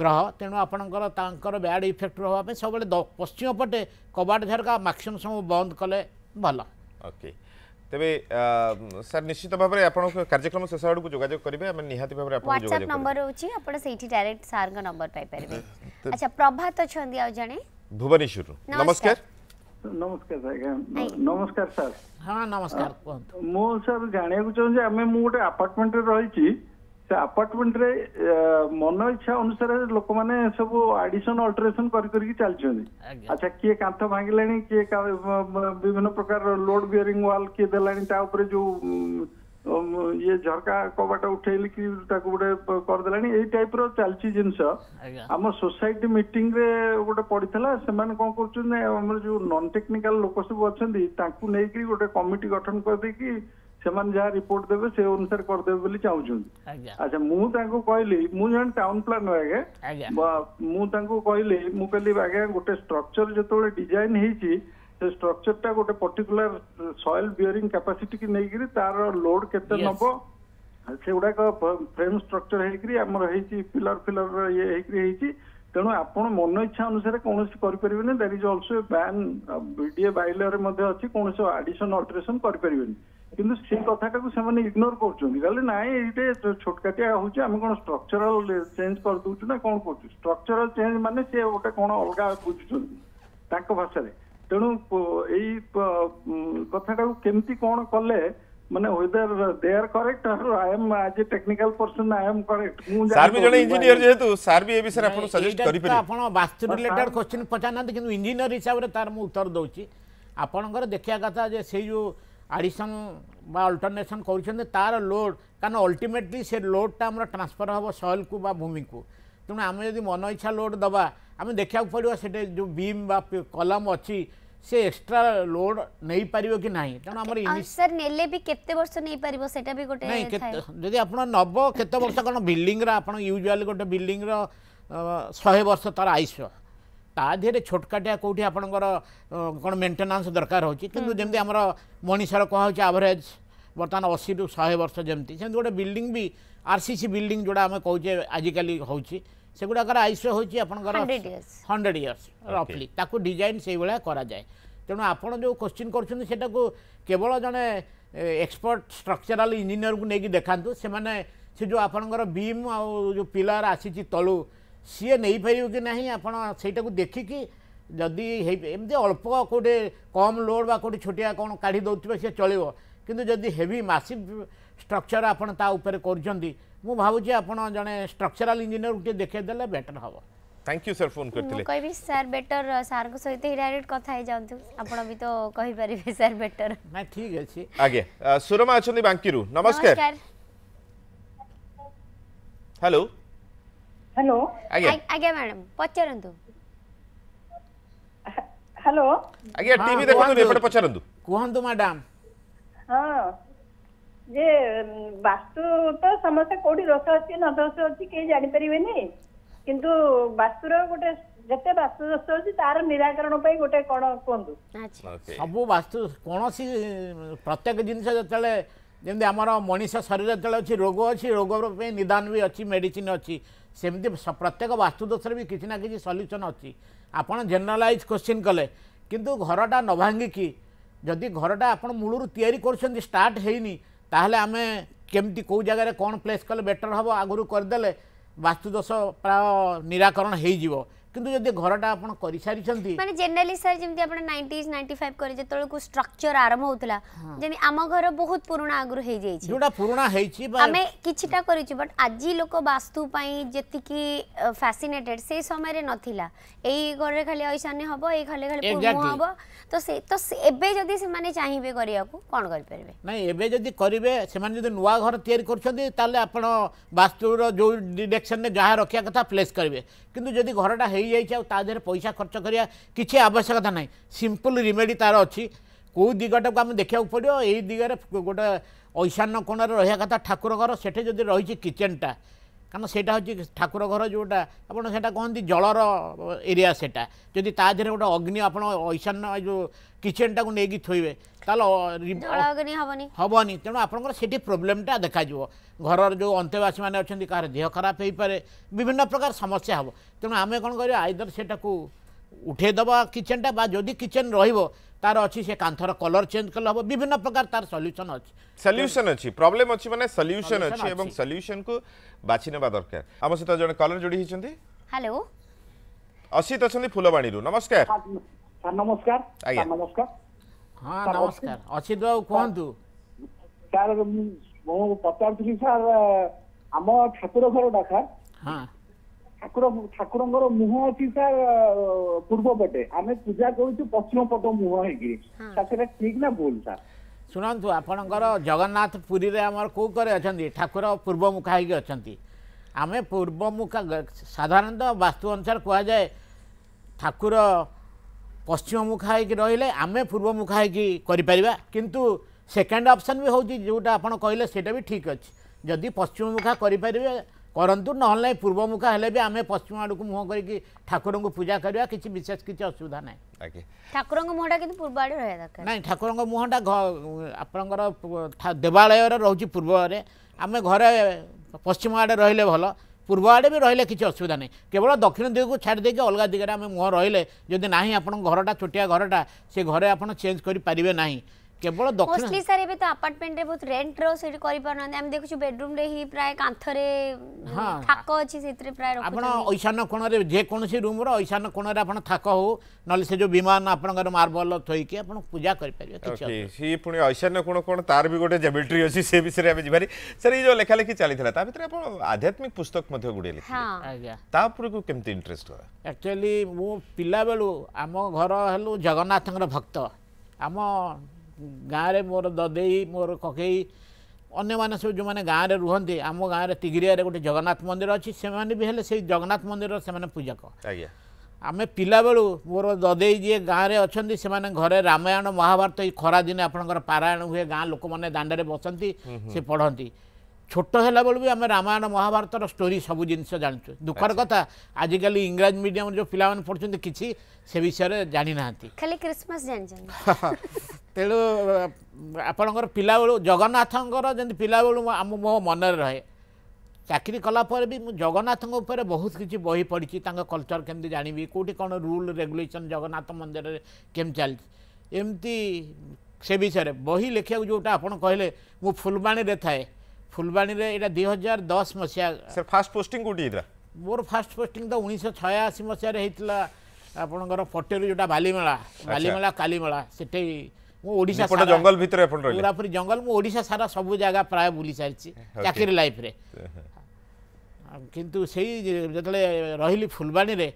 ଗ୍ରହ ତେଣୁ ଆପଣଙ୍କର ତାଙ୍କର ବ୍ୟାଡ଼ ଇଫେକ୍ଟ ରହିବା ପାଇଁ ସବୁବେଳେ ପଶ୍ଚିମ ପଟେ କବାଟ ଝରକା ମାକ୍ସିମମ୍ ସମୟ ବନ୍ଦ କଲେ ଭଲ ଓକେ তেবে স্যার নিশ্চিত ভাবে আপনার কার্যক্রম শেষ আড়ক যোগাযোগ করবে আমি নিহাতি ভাবে আপনার হোয়াটসঅ্যাপ নম্বর রয়েছে আপনার সেইটি ডাইরেক্ট স্যার নম্বর পাই পারবে আচ্ছা প্রভাত অছন্দি আউ জানে ভুবনেশ্বর নমস্কার নমস্কার নমস্কার স্যার হ্যাঁ নমস্কার ମୁଁ ସାର୍ ଜାଣିବାକୁ ଚାହୁଁଛି ଆମେ ମୁଁ ଗୋଟେ ଆପାର୍ଟମେଣ୍ଟରେ ରହିଛି ସେ ଆପାର୍ଟମେଣ୍ଟରେ ମନ ଇଚ୍ଛା ଅନୁସାରେ ଲୋକମାନେ ସବୁ ଆଡିସନ ଅଲ୍ଟରେସନ କରି କରିକି ଚାଲିଛନ୍ତି ଆଚ୍ଛା କିଏ କାନ୍ଥ ଭାଙ୍ଗିଲାଣି କିଏ ବିଭିନ୍ନ ପ୍ରକାର ଲୋଡ ବିୟରିଂ ୱାଲ କିଏ ଦେଲାଣି ତା ଉପରେ ଯୋଉ ଇଏ ଝରକା କବାଟ ଉଠେଇଲି କି ତାକୁ ଗୋଟେ କରିଦେଲାଣି ଏଇ ଟାଇପର ଚାଲିଛି ଜିନିଷ ଆମ ସୋସାଇଟି ମିଟିଂରେ ଗୋଟେ ପଡିଥିଲା ସେମାନେ କଣ କରୁଛନ୍ତି ଆମର ଯୋଉ ନନ୍ ଟେକ୍ନିକାଲ ଲୋକ ସବୁ ଅଛନ୍ତି ତାଙ୍କୁ ନେଇକି ଗୋଟେ କମିଟି ଗଠନ କରିଦେଇକି रिपोर्ट देवे से अनुसार करदे चाहिए कहली मुझे टाउन प्लान आज्ञा मुझे कहली आज्ञा गोटे स्ट्रक्चर जो डिजाइन हो से स्ट्रक्चर टा गोटे पर्टिकुला सएल बिअरी कैपासीट की नहींक्र तार लोड के yes. नब से गुडाक फ्रेम स्ट्रक्चर होमर पिलर फिलर ये होती तेणु आप मन इच्छा अनुसार कौन करें दैट इज अल्सो बैन विडीए बैलर में कौन आडिशन अल्टरेसन करें କିନ୍ତୁ ସେଇ କଥାଟାକୁ ସେମାନେ ଇଗ୍ନୋର କରୁଛନ୍ତି କହିଲେ ନାଇଁ ଏଇଟେ ଛୋଟକାଟିଆ ହେଉଛି ଆମେ କ'ଣ ଷ୍ଟ୍ରକ୍ଚରାଲ ଚେଞ୍ଜ କରିଦେଉଛୁ ନା କ'ଣ କରୁଛୁ ଷ୍ଟ୍ରକ୍ଚରାଲ ଚେଞ୍ଜ ମାନେ ସେ ଗୋଟେ କ'ଣ ଅଲଗା ବୁଝୁଛନ୍ତି ତାଙ୍କ ଭାଷାରେ ତେଣୁ ଏଇ କଥାଟାକୁ କେମିତି କ'ଣ କଲେ ମାନେ whether they are correct I am as a technical person I am correct ମୁଁ ସାର୍ ବି ଜଣେ ଇଞ୍ଜିନିୟର ଯେହେତୁ ସାର୍ ବି ଏ ବିଷୟରେ ଆପଣ ସଜେଷ୍ଟ କରିପାରିବେ ଆପଣ ବାସ୍ତୁ ରିଲେଟେଡ୍ କ୍ୱେଶ୍ଚନ୍ ପଚାରୁନାହାନ୍ତି କିନ୍ତୁ ଇଞ୍ଜିନିୟର ହିସାବରେ ତାର ମୁଁ ଉତ୍ତର ଦେଉଛି ଆପଣଙ୍କର ଦେଖିବା କଥା ଯେ ସେଇ ଯେଉଁ আডিশন বা অল্টরনেসন করছেন তার লোড কারণ অল্টিমেটলি সে লোডটা আমার ট্রান্সফর হব সয়েলকু বা ভূমিকু তেমন আমি যদি মন ইচ্ছা লোড দেবা আমি দেখা পড়া সেটা যে বিম বা কলম অছি সে এক্সট্রা লোড নেই পারিব কি নাই তেমন আমার স্যার নেলে বি কেতে বর্ষ নেই পারিব সেটা বি গোটে নাই যদি আপন নব কেতে বর্ষ কোন বিল্ডিং রা আপন ইউজুয়ালি গোটে বিল্ডিং রা 100 বর্ষ তার আইসো ତା ଦେହରେ ଛୋଟକାଟିଆ କେଉଁଠି ଆପଣଙ୍କର କ'ଣ ମେଣ୍ଟେନାନ୍ସ ଦରକାର ହେଉଛି କିନ୍ତୁ ଯେମିତି ଆମର ମଣିଷର କୁହାହେଉଛି ଆଭରେଜ ବର୍ତ୍ତମାନ ଅଶୀରୁ ଶହେ ବର୍ଷ ଯେମିତି ସେମିତି ଗୋଟେ ବିଲ୍ଡିଂ ବି ଆର୍ ସି ସି ବିଲ୍ଡିଂ ଯେଉଁଟା ଆମେ କହୁଛେ ଆଜିକାଲି ହେଉଛି ସେଗୁଡ଼ାକର ଆୟୁଷ ହେଉଛି ଆପଣଙ୍କର ହଣ୍ଡ୍ରେଡ଼ ଇୟର୍ସ ରଫଲି ତାକୁ ଡିଜାଇନ୍ ସେଇଭଳିଆ କରାଯାଏ ତେଣୁ ଆପଣ ଯେଉଁ କୋଶ୍ଚିନ୍ କରୁଛନ୍ତି ସେଟାକୁ କେବଳ ଜଣେ ଏକ୍ସପର୍ଟ ଷ୍ଟ୍ରକ୍ଚରାଲ ଇଞ୍ଜିନିୟରକୁ ନେଇକି ଦେଖାନ୍ତୁ ସେମାନେ ସେ ଯେଉଁ ଆପଣଙ୍କର ବିମ୍ ଆଉ ଯେଉଁ ପିଲାର ଆସିଛି ତଳୁ सीए नहीं पार कि ना आपटा देखिक जदि एम अल्प कौटे कम लोड कौटे छोटिया कौन काढ़ी दौर सी चलो किसी मसीव स्ट्रक्चर आपर कर मु भावु जे आपण इंजीनियर के देखे बेटर हबो थैंक यू सर फोन करथिले कोई सर बेटर सर को सहित डायरेक्ट कथा हे तो कहि परबे सर बेटर मैं ठीक अछि आगे सुरमा अछि बांकीरू नमस्कार हेलो ହ୍ୟାଲୋ ଆଜ୍ଞା ମ୍ୟାଡାମ ପଚାରନ୍ତୁ ହ୍ୟାଲୋ ଆଜ୍ଞା ଟିଭି ଦେଖନ୍ତୁ ଏପଟେ ପଚାରନ୍ତୁ କୁହନ୍ତୁ ମ୍ୟାଡାମ ହଁ ଯେ ବାସ୍ତୁ ତ ସମସ୍ତେ କୋଉଠି ଦୋଷ ଅଛି ନ ଦୋଷ ଅଛି କେହି ଜାଣିପାରିବେନି କିନ୍ତୁ ବାସ୍ତୁର ଗୋଟେ ଯେତେ ବାସ୍ତୁ ଦୋଷ ଅଛି ତାର ନିରାକରଣ ପାଇଁ ଗୋଟେ କ'ଣ କୁହନ୍ତୁ ସବୁ ବାସ୍ତୁ କୌଣସି ପ୍ରତ୍ୟେକ ଜିନିଷ ଯେତେବେଳେ ଯେମିତି ଆମର ମଣିଷ ଶରୀର ଯେତେବେଳେ ଅଛି ରୋଗ ଅଛି ରୋଗ ପାଇଁ ନିଦାନ ବି ଅଛି ମେଡ଼ିସିନ ଅଛି ସେମିତି ପ୍ରତ୍ୟେକ ବାସ୍ତୁଦୋଷରେ ବି କିଛି ନା କିଛି ସଲ୍ୟୁସନ୍ ଅଛି ଆପଣ ଜେନେରାଲାଇଜ୍ କୋଶ୍ଚିନ୍ କଲେ କିନ୍ତୁ ଘରଟା ନ ଭାଙ୍ଗିକି ଯଦି ଘରଟା ଆପଣ ମୂଳରୁ ତିଆରି କରୁଛନ୍ତି ଷ୍ଟାର୍ଟ ହେଇନି ତାହେଲେ ଆମେ କେମିତି କେଉଁ ଜାଗାରେ କ'ଣ ପ୍ଲେସ୍ କଲେ ବେଟର୍ ହେବ ଆଗରୁ କରିଦେଲେ ବାସ୍ତୁଦୋଷ ପ୍ରାୟ ନିରାକରଣ ହେଇଯିବ কিন্তু যদি ঘরটা আপন করি সারিছন্তি মানে জেনারেলি স্যার যেমতি আপন 90s 95 করে যেতল কো স্ট্রাকচার আরম্ভ হউতলা যেনি আমা ঘর বহুত পুরোনা আগুরু হেই যাইছি যোটা পুরোনা হেইছি আমি কিছিটা করিছি বাট আজি লোক বাস্তু পাই যেতি কি ফ্যাসিনেটেড সেই সময় রে নথিলা এই ঘরে খালি ঐশানে হবো এই খালি খালি পূর্ব হবো তো সে তো এবে যদি সে সেমানে চাহিবে করিয়াকু কোন করি পারবে নাই এবে যদি করিবে সে মানে যদি নুয়া ঘর তৈরি করছন্তি তাহলে আপন বাস্তুর যে ডিরেকশন নে যাহা রখিয়া কথা প্লেস করিবে কিন্তু যদি ঘরটা হয়েযাইছে আর তা দেহে পয়সা খরচ করা কিছু আবশ্যকতা নাই সিম্পল রিমেডি তার অছি কেউ দিগটাকে আমি দেখা পড়ব এই দিগরে গোটে ঐশান্য কোণরে রহা কথা ঠাকুর ঘর সেটি যদি রয়েছে কিচেনটা কারণ সেটা হচ্ছে ঠাকুর ঘর যেটা আপনার সেটা কহতি জলর এরিয়া সেটা যদি তা দেহে গোটে অগ্নি আপনার ঐশান্য যে কিচেনটাকে নিয়ে থইবে ତାହେଲେ ହେବନି ତେଣୁ ଆପଣଙ୍କର যাব ঘরের ଦେଖାଯିବ ଘରର ଯେଉଁ অনেক ଅଛନ୍ତି କାହାର ଦେହ ଖରାପ ହେଇପାରେ ବିଭିନ୍ନ ପ୍ରକାର ସମସ୍ୟା ହେବ ତେଣୁ ଆମେ କ'ଣ କରିବା সেটা উঠে ଉଠାଇଦେବା କିଚେନ୍ଟା ବା ଯଦି କିଚେନ୍ ରହିବ তার অছি সে কাঁথর কলর চেঞ্জ কলে হব বিভিন্ন প্রকার তার সল্যুশন অছি সল্যুশন অছি প্রবলেম অছি মানে সল্যুশন অছি এবং সল্যুশন কু বাছি নেবা দরকার আমার সহ জন কলর যোড়ি হইছন্তি হ্যালো অসিত অছন্তি ফুলবাণী রু নমস্কার স্যার নমস্কার স্যার নমস্কার ହଁ ନମସ୍କାର ଅଚ୍ୟୁତ ବାବୁ କୁହନ୍ତୁ ସାର୍ ମୁଁ ପଚାରୁଥିଲି ସାର୍ ଆମ ଠାକୁର ଘରଟା ସାର୍ ଠାକୁର ଠାକୁରଙ୍କର ମୁହଁ ଅଛି ସାର୍ ପୂର୍ବ ପଟେ ଆମେ ପୂଜା କରୁଛୁ ପଶ୍ଚିମ ପଟ ମୁହଁ ହେଇକି ସାର୍ ସେଟା ଠିକ ନା ଭୁଲ ସାର୍ ଶୁଣନ୍ତୁ ଆପଣଙ୍କର ଜଗନ୍ନାଥ ପୁରୀରେ ଆମର କେଉଁ କରେ ଅଛନ୍ତି ଠାକୁର ପୂର୍ବମୁଖା ହେଇକି ଅଛନ୍ତି ଆମେ ପୂର୍ବମୁଖା ସାଧାରଣତଃ ବାସ୍ତୁ ଅନୁସାରେ କୁହାଯାଏ ଠାକୁର ପଶ୍ଚିମମୁଖା ହେଇକି ରହିଲେ ଆମେ ପୂର୍ବମୁଖା ହେଇକି କରିପାରିବା କିନ୍ତୁ ସେକେଣ୍ଡ ଅପସନ୍ ବି ହେଉଛି ଯେଉଁଟା ଆପଣ କହିଲେ ସେଇଟା ବି ଠିକ୍ ଅଛି ଯଦି ପଶ୍ଚିମମୁଖା କରିପାରିବେ କରନ୍ତୁ ନହେଲେ ନାହିଁ ପୂର୍ବମୁଖା ହେଲେ ବି ଆମେ ପଶ୍ଚିମ ଆଡ଼କୁ ମୁହଁ କରିକି ଠାକୁରଙ୍କୁ ପୂଜା କରିବା କିଛି ବିଶେଷ କିଛି ଅସୁବିଧା ନାହିଁ ଠାକୁରଙ୍କ ମୁହଁଟା କିନ୍ତୁ ପୂର୍ବ ଆଡ଼େ ରହିବା ଦରକାର ନାଇଁ ଠାକୁରଙ୍କ ମୁହଁଟା ଆପଣଙ୍କର ଦେବାଳୟର ରହୁଛି ପୂର୍ବରେ ଆମେ ଘରେ ପଶ୍ଚିମ ଆଡ଼େ ରହିଲେ ଭଲ ପୂର୍ବ ଆଡ଼େ ବି ରହିଲେ କିଛି ଅସୁବିଧା ନାହିଁ କେବଳ ଦକ୍ଷିଣ ଦିଗକୁ ଛାଡ଼ି ଦେଇକି ଅଲଗା ଦିଗରେ ଆମେ ମୁହଁ ରହିଲେ ଯଦି ନାହିଁ ଆପଣଙ୍କ ଘରଟା ଛୋଟିଆ ଘରଟା ସେ ଘରେ ଆପଣ ଚେଞ୍ଜ କରିପାରିବେ ନାହିଁ কেবল দক্ষিণ মোস্টলি স্যার এবে তো অ্যাপার্টমেন্ট রে বহুত রেন্ট র সেটি করি পারন আমি দেখুছি বেডরুম রে হি প্রায় কাঁথরে থাক আছে সেতরে প্রায় রাখুছি আপন ঐশান কোণ রে যে কোনসি রুম র ঐশান কোণ রে আপন থাক হো নলে সে যে বিমান আপনকর মার্বল থইকি আপন পূজা করি পারিবে কিছু ওকে সি পুনি ঐশান কোণ কোণ তার বি গোটে জেমেট্রি আছে সে বিষয়ে আমি জিবারি স্যার এই যে লেখা লেখি চালিছিলা তা ভিতরে আপন আধ্যাত্মিক পুস্তক মধ্যে গুড়ে লিখি আজ্ঞা তা উপরে কো কেমতে ইন্টারেস্ট হলা একচুয়ালি মু পিলা বেলু আম ঘর হেলু জগন্নাথঙ্কর ভক্ত আম ଗାଁରେ ମୋର ଦଦେଇ ମୋର କକେଇ ଅନ୍ୟମାନେ ସବୁ ଯେଉଁମାନେ ଗାଁରେ ରୁହନ୍ତି ଆମ ଗାଁରେ ତିଗିରିଆରେ ଗୋଟେ ଜଗନ୍ନାଥ ମନ୍ଦିର ଅଛି ସେମାନେ ବି ହେଲେ ସେଇ ଜଗନ୍ନାଥ ମନ୍ଦିରର ସେମାନେ ପୂଜକ ଆଜ୍ଞା ଆମେ ପିଲାବେଳୁ ମୋର ଦଦେଇ ଯିଏ ଗାଁରେ ଅଛନ୍ତି ସେମାନେ ଘରେ ରାମାୟଣ ମହାଭାରତ ଏଇ ଖରାଦିନେ ଆପଣଙ୍କର ପାରାୟଣ ହୁଏ ଗାଁ ଲୋକମାନେ ଦାଣ୍ଡରେ ବସନ୍ତି ସେ ପଢ଼ନ୍ତି ছোট হল বেড়ে আমি রামায়ণ মহাভারতর স্টোরি সব জিনিস জাঁচু দুঃখর কথা আজকাল ইংরাজ মিডিয়াম যে পিলা পড়ছেন কিছু সে বিষয়ে জাঁ না খালি ক্রিসমাস জাঁচান তেমন আপনার পিলা বেড়ে জগন্নাথঙ্কর যেমন পিলা বেড়ে মো মনে রয়ে চাকরি কলাপরে বি জগন্নাথঙ্ক উপরে বহুত কিছু বই পড়ছি তাঁর কলচর কেমতি জাঁবি কোটি কোণ রুল রেগুলেসন জগন্নাথ মন্দিরের কেম চালছে এমতি সে বিষয়ে বই লেখা যেটা আপনার কহিলেন মু ফুলবাণীরে থাকে ফুলবাণীরে এটা দুই হাজার দশ মশিয়া ফার্স্ট পোস্টিং কোটি হয়েছিল মোর ফার্স্ট পোস্টিং তো উনিশশো ছয়াশি মশিয়ার হয়েছিল আপনার পটেরু যেটা বালিমেলা বালিমেলা কালিমেলা সেটাই ମୁଁ ଓଡ଼ିଶା ଜଙ୍ଗଲ ଭିତରେ ଆପଣ ପୁରାପୁରି ଜଙ୍ଗଲ ମୁଁ ଓଡ଼ିଶା ସାରା ସବୁ ଜାଗା ପ୍ରାୟ ବୁଲି ସାରିଛି ଚାକିରି ଲାଇଫ୍ରେ କିନ୍ତୁ ସେଇ ଯେତେବେଳେ ରହିଲି ଫୁଲବାଣୀରେ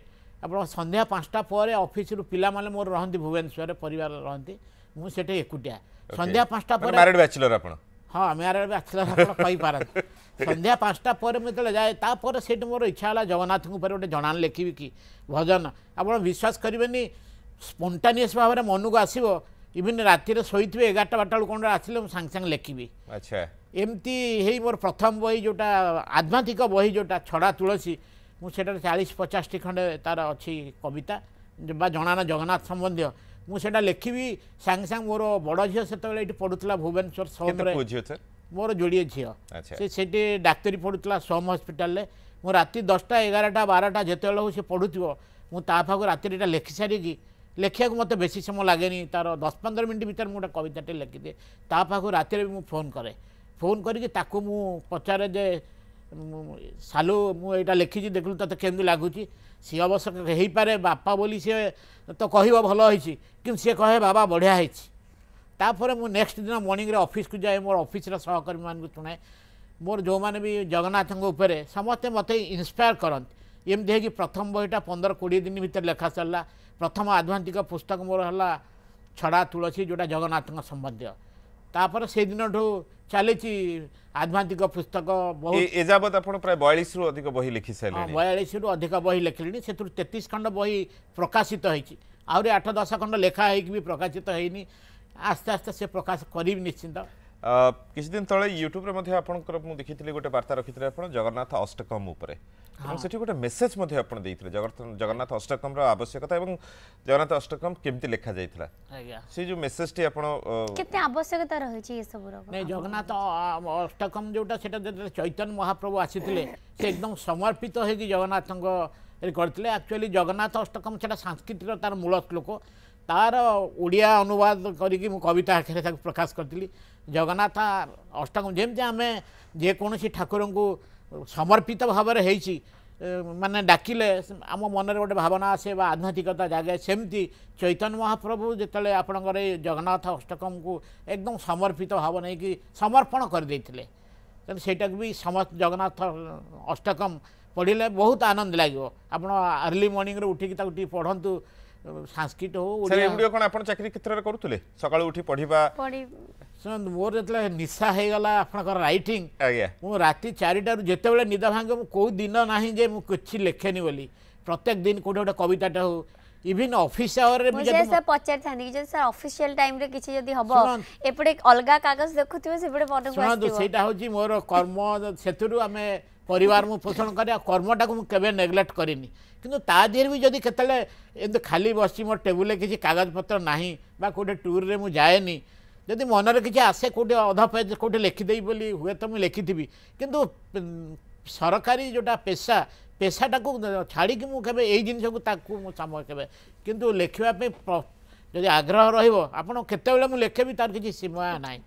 ଆପଣ ସନ୍ଧ୍ୟା ପାଞ୍ଚଟା ପରେ ଅଫିସରୁ ପିଲାମାନେ ମୋର ରହନ୍ତି ଭୁବନେଶ୍ୱରରେ ପରିବାର ରହନ୍ତି ମୁଁ ସେଠି ଏକୁଟିଆ ସନ୍ଧ୍ୟା ପାଞ୍ଚଟା ପରେ ମ୍ୟାରିଡ୍ ବ୍ୟାଚଲର୍ ଆପଣ ହଁ ଆମେ ଆମେରିକାରେ ଆସିଲା ଆପଣ କହିପାରନ୍ତି ସନ୍ଧ୍ୟା ପାଞ୍ଚଟା ପରେ ମୁଁ ଯେତେବେଳେ ଯାଏ ତାପରେ ସେଇଠି ମୋର ଇଚ୍ଛା ହେଲା ଜଗନ୍ନାଥଙ୍କ ଉପରେ ଗୋଟେ ଜଣାଣ ଲେଖିବି କି ଭଜନ ଆପଣ ବିଶ୍ୱାସ କରିବେନି ସ୍ପଣ୍ଟାନିୟସ୍ ଭାବରେ ମନକୁ ଆସିବ ଇଭିନ୍ ରାତିରେ ଶୋଇଥିବେ ଏଗାରଟା ବାରଟା ବେଳକୁ କ'ଣ ଆସିଲେ ମୁଁ ସାଙ୍ଗେ ସାଙ୍ଗେ ଲେଖିବି ଆଚ୍ଛା ଏମିତି ହେଇ ମୋର ପ୍ରଥମ ବହି ଯେଉଁଟା ଆଧ୍ୟାତ୍ମିକ ବହି ଯେଉଁଟା ଛଡ଼ା ତୁଳସୀ ମୁଁ ସେଠାରେ ଚାଳିଶ ପଚାଶଟି ଖଣ୍ଡେ ତା'ର ଅଛି କବିତା ବା ଜଣାଣ ଜଗନ୍ନାଥ ସମ୍ବନ୍ଧୀୟ ମୁଁ ସେଇଟା ଲେଖିବି ସାଙ୍ଗେ ସାଙ୍ଗେ ମୋର ବଡ଼ ଝିଅ ସେତେବେଳେ ଏଠି ପଢ଼ୁଥିଲା ଭୁବନେଶ୍ୱର ସୋମରେ ମୋର ଯୋଡ଼ିଏ ଝିଅ ସେ ସେଠି ଡାକ୍ତରୀ ପଢ଼ୁଥିଲା ସୋମ ହସ୍ପିଟାଲରେ ମୁଁ ରାତି ଦଶଟା ଏଗାରଟା ବାରଟା ଯେତେବେଳେ ହଉ ସେ ପଢ଼ୁଥିବ ମୁଁ ତା ପାଖକୁ ରାତିରେ ଏଇଟା ଲେଖିସାରିକି ଲେଖିବାକୁ ମୋତେ ବେଶୀ ସମୟ ଲାଗେନି ତା'ର ଦଶ ପନ୍ଦର ମିନିଟ୍ ଭିତରେ ମୁଁ ଗୋଟେ କବିତାଟେ ଲେଖିଦିଏ ତା ପାଖକୁ ରାତିରେ ବି ମୁଁ ଫୋନ୍ କରେ ଫୋନ୍ କରିକି ତାକୁ ମୁଁ ପଚାରେ ଯେ ସାଲୁ ମୁଁ ଏଇଟା ଲେଖିଛି ଦେଖିଲୁ ତୋତେ କେମିତି ଲାଗୁଛି ସିଏ ଅବଶ୍ୟ ହେଇପାରେ ବାପା ବୋଲି ସିଏ ତ କହିବ ଭଲ ହେଇଛି କିନ୍ତୁ ସିଏ କହେ ବାବା ବଢ଼ିଆ ହେଇଛି ତାପରେ ମୁଁ ନେକ୍ସଟ ଦିନ ମର୍ଣ୍ଣିଂରେ ଅଫିସକୁ ଯାଏ ମୋର ଅଫିସର ସହକର୍ମୀମାନଙ୍କୁ ଶୁଣାଏ ମୋର ଯେଉଁମାନେ ବି ଜଗନ୍ନାଥଙ୍କ ଉପରେ ସମସ୍ତେ ମୋତେ ଇନ୍ସପାୟାର କରନ୍ତି ଏମିତି ହେଇକି ପ୍ରଥମ ବହିଟା ପନ୍ଦର କୋଡ଼ିଏ ଦିନ ଭିତରେ ଲେଖା ସରିଲା ପ୍ରଥମ ଆଧ୍ୟାତ୍ମିକ ପୁସ୍ତକ ମୋର ହେଲା ଛଡ଼ା ତୁଳସୀ ଯେଉଁଟା ଜଗନ୍ନାଥଙ୍କ ସମ୍ବନ୍ଧୀୟ ତାପରେ ସେଇଦିନଠୁ ଚାଲିଛି ଆଧ୍ୟାତ୍ମିକ ପୁସ୍ତକ ଏଯାବତ୍ ଆପଣ ପ୍ରାୟ ବୟାଳିଶରୁ ଅଧିକ ବହି ଲେଖି ସାରିଲେଣି ବୟାଳିଶରୁ ଅଧିକ ବହି ଲେଖିଲେଣି ସେଥିରୁ ତେତିଶ ଖଣ୍ଡ ବହି ପ୍ରକାଶିତ ହେଇଛି ଆହୁରି ଆଠ ଦଶ ଖଣ୍ଡ ଲେଖା ହେଇକି ବି ପ୍ରକାଶିତ ହେଇନି ଆସ୍ତେ ଆସ୍ତେ ସେ ପ୍ରକାଶ କରିବି ନିଶ୍ଚିନ୍ତ किछुदिन तले युट्युब्रे ମଧ୍ୟ ଆପଣଙ୍କର ମୁଁ ଦେଖିଥିଲି ଗୋଟେ ବାର୍ତ୍ତା ରଖିଥିଲେ ଆପଣ ଜଗନ୍ନାଥ ଅଷ୍ଟକମ୍ ଉପରେ ଏବଂ ସେଠି ଗୋଟେ ମେସେଜ୍ ମଧ୍ୟ ଆପଣ ଦେଇଥିଲେ ଜଗନ୍ନାଥ ଅଷ୍ଟକମ୍ର ଆବଶ୍ୟକତା ଏବଂ ଜଗନ୍ନାଥ ଅଷ୍ଟକମ୍ କେମିତି ଲେଖାଯାଇଥିଲା ସେ ଯେଉଁ ମେସେଜ୍ଟି ଆପଣ କେତେ ଆବଶ୍ୟକତା ରହିଛି ଏସବୁର ନାଇଁ ଜଗନ୍ନାଥ ଅଷ୍ଟକମ୍ ଯେଉଁଟା ସେଟା ଯେତେବେଳେ ଚୈତନ୍ୟ ମହାପ୍ରଭୁ ଆସିଥିଲେ ସେ ଏକଦମ ସମର୍ପିତ ହେଇକି ଜଗନ୍ନାଥଙ୍କ କରିଥିଲେ ଆକ୍ଚୁଆଲି ଜଗନ୍ନାଥ ଅଷ୍ଟକମ୍ ସେଟା ସାଂସ୍କୃତିର ତାର ମୂଳ ଶ୍ଳୋକ ତାର ଓଡ଼ିଆ ଅନୁବାଦ କରିକି ମୁଁ କବିତା ଆକାରରେ ତାକୁ ପ୍ରକାଶ କରିଥିଲି ଜଗନ୍ନାଥ ଅଷ୍ଟମ ଯେମିତି ଆମେ ଯେକୌଣସି ଠାକୁରଙ୍କୁ ସମର୍ପିତ ଭାବରେ ହେଇଛି ମାନେ ଡାକିଲେ ଆମ ମନରେ ଗୋଟେ ଭାବନା ଆସେ ବା ଆଧ୍ୟାତ୍ମିକତା ଜାଗେ ସେମିତି ଚୈତନ୍ୟ ମହାପ୍ରଭୁ ଯେତେବେଳେ ଆପଣଙ୍କର ଏଇ ଜଗନ୍ନାଥ ଅଷ୍ଟକମକୁ ଏକଦମ ସମର୍ପିତ ଭାବ ନେଇକି ସମର୍ପଣ କରିଦେଇଥିଲେ ତେଣୁ ସେଇଟାକୁ ବି ସମସ୍ତ ଜଗନ୍ନାଥ ଅଷ୍ଟକମ ପଢ଼ିଲେ ବହୁତ ଆନନ୍ଦ ଲାଗିବ ଆପଣ ଆର୍ଲି ମର୍ଣ୍ଣିଂରେ ଉଠିକି ତାକୁ ଟିକେ ପଢ଼ନ୍ତୁ ସାଂସ୍କ୍ରିଟ ହଉ ଏଗୁଡ଼ିକ କ'ଣ ଆପଣ ଚାକିରି କ୍ଷେତ୍ରରେ କରୁଥିଲେ ସକାଳୁ ଉଠି ପଢ଼ିବା ଶୁଣନ୍ତୁ ମୋର ଯେତେବେଳେ ନିଶା ହେଇଗଲା ଆପଣଙ୍କର ରାଇଟିଂ ଆଜ୍ଞା ମୁଁ ରାତି ଚାରିଟାରୁ ଯେତେବେଳେ ନିଦ ଭାଙ୍ଗେ ମୁଁ କେଉଁ ଦିନ ନାହିଁ ଯେ ମୁଁ କିଛି ଲେଖେନି ବୋଲି ପ୍ରତ୍ୟେକ ଦିନ କେଉଁଠି ଗୋଟେ କବିତାଟା ହଉ ইভিন অফিস আওয়ারে মু যদি স্যার পচারথানি যদি স্যার অফিশিয়াল টাইম রে কিছু যদি হবো এপটে অলগা কাগজ দেখুতিবে সেপটে মনে আসিবো শুনন্তু সেটা হচ্ছে মোর কর্ম সেতুরু আমি পরিবার মু পোষণ করে কর্মটাকে মু কেবে নেগলেক্ট করিনি কিন্তু তা দিয়ে বি যদি কেতলে এমনি খালি বসি মোর টেবুলে কিছু কাগজপত্র নাহি বা কোটে ট্যুর রে মু যায়নি ଯଦି ମନରେ କିଛି ଆସେ କେଉଁଠି ଅଧା ପେଜ୍ କେଉଁଠି ଲେଖିଦେବି ବୋଲି ହୁଏତ ମୁଁ ଲେଖିଥିବି କିନ୍ତୁ ସରକାରୀ ଯେଉଁଟା ପେଶା ପେଶାଟାକୁ ଛାଡ଼ିକି ମୁଁ କେବେ ଏଇ ଜିନିଷକୁ ତାକୁ ମୁଁ ସାମ କେବେ କିନ୍ତୁ ଲେଖିବା ପାଇଁ ଯଦି ଆଗ୍ରହ ରହିବ ଆପଣ କେତେବେଳେ ମୁଁ ଲେଖେବି ତାର କିଛି ସୀମା ନାହିଁ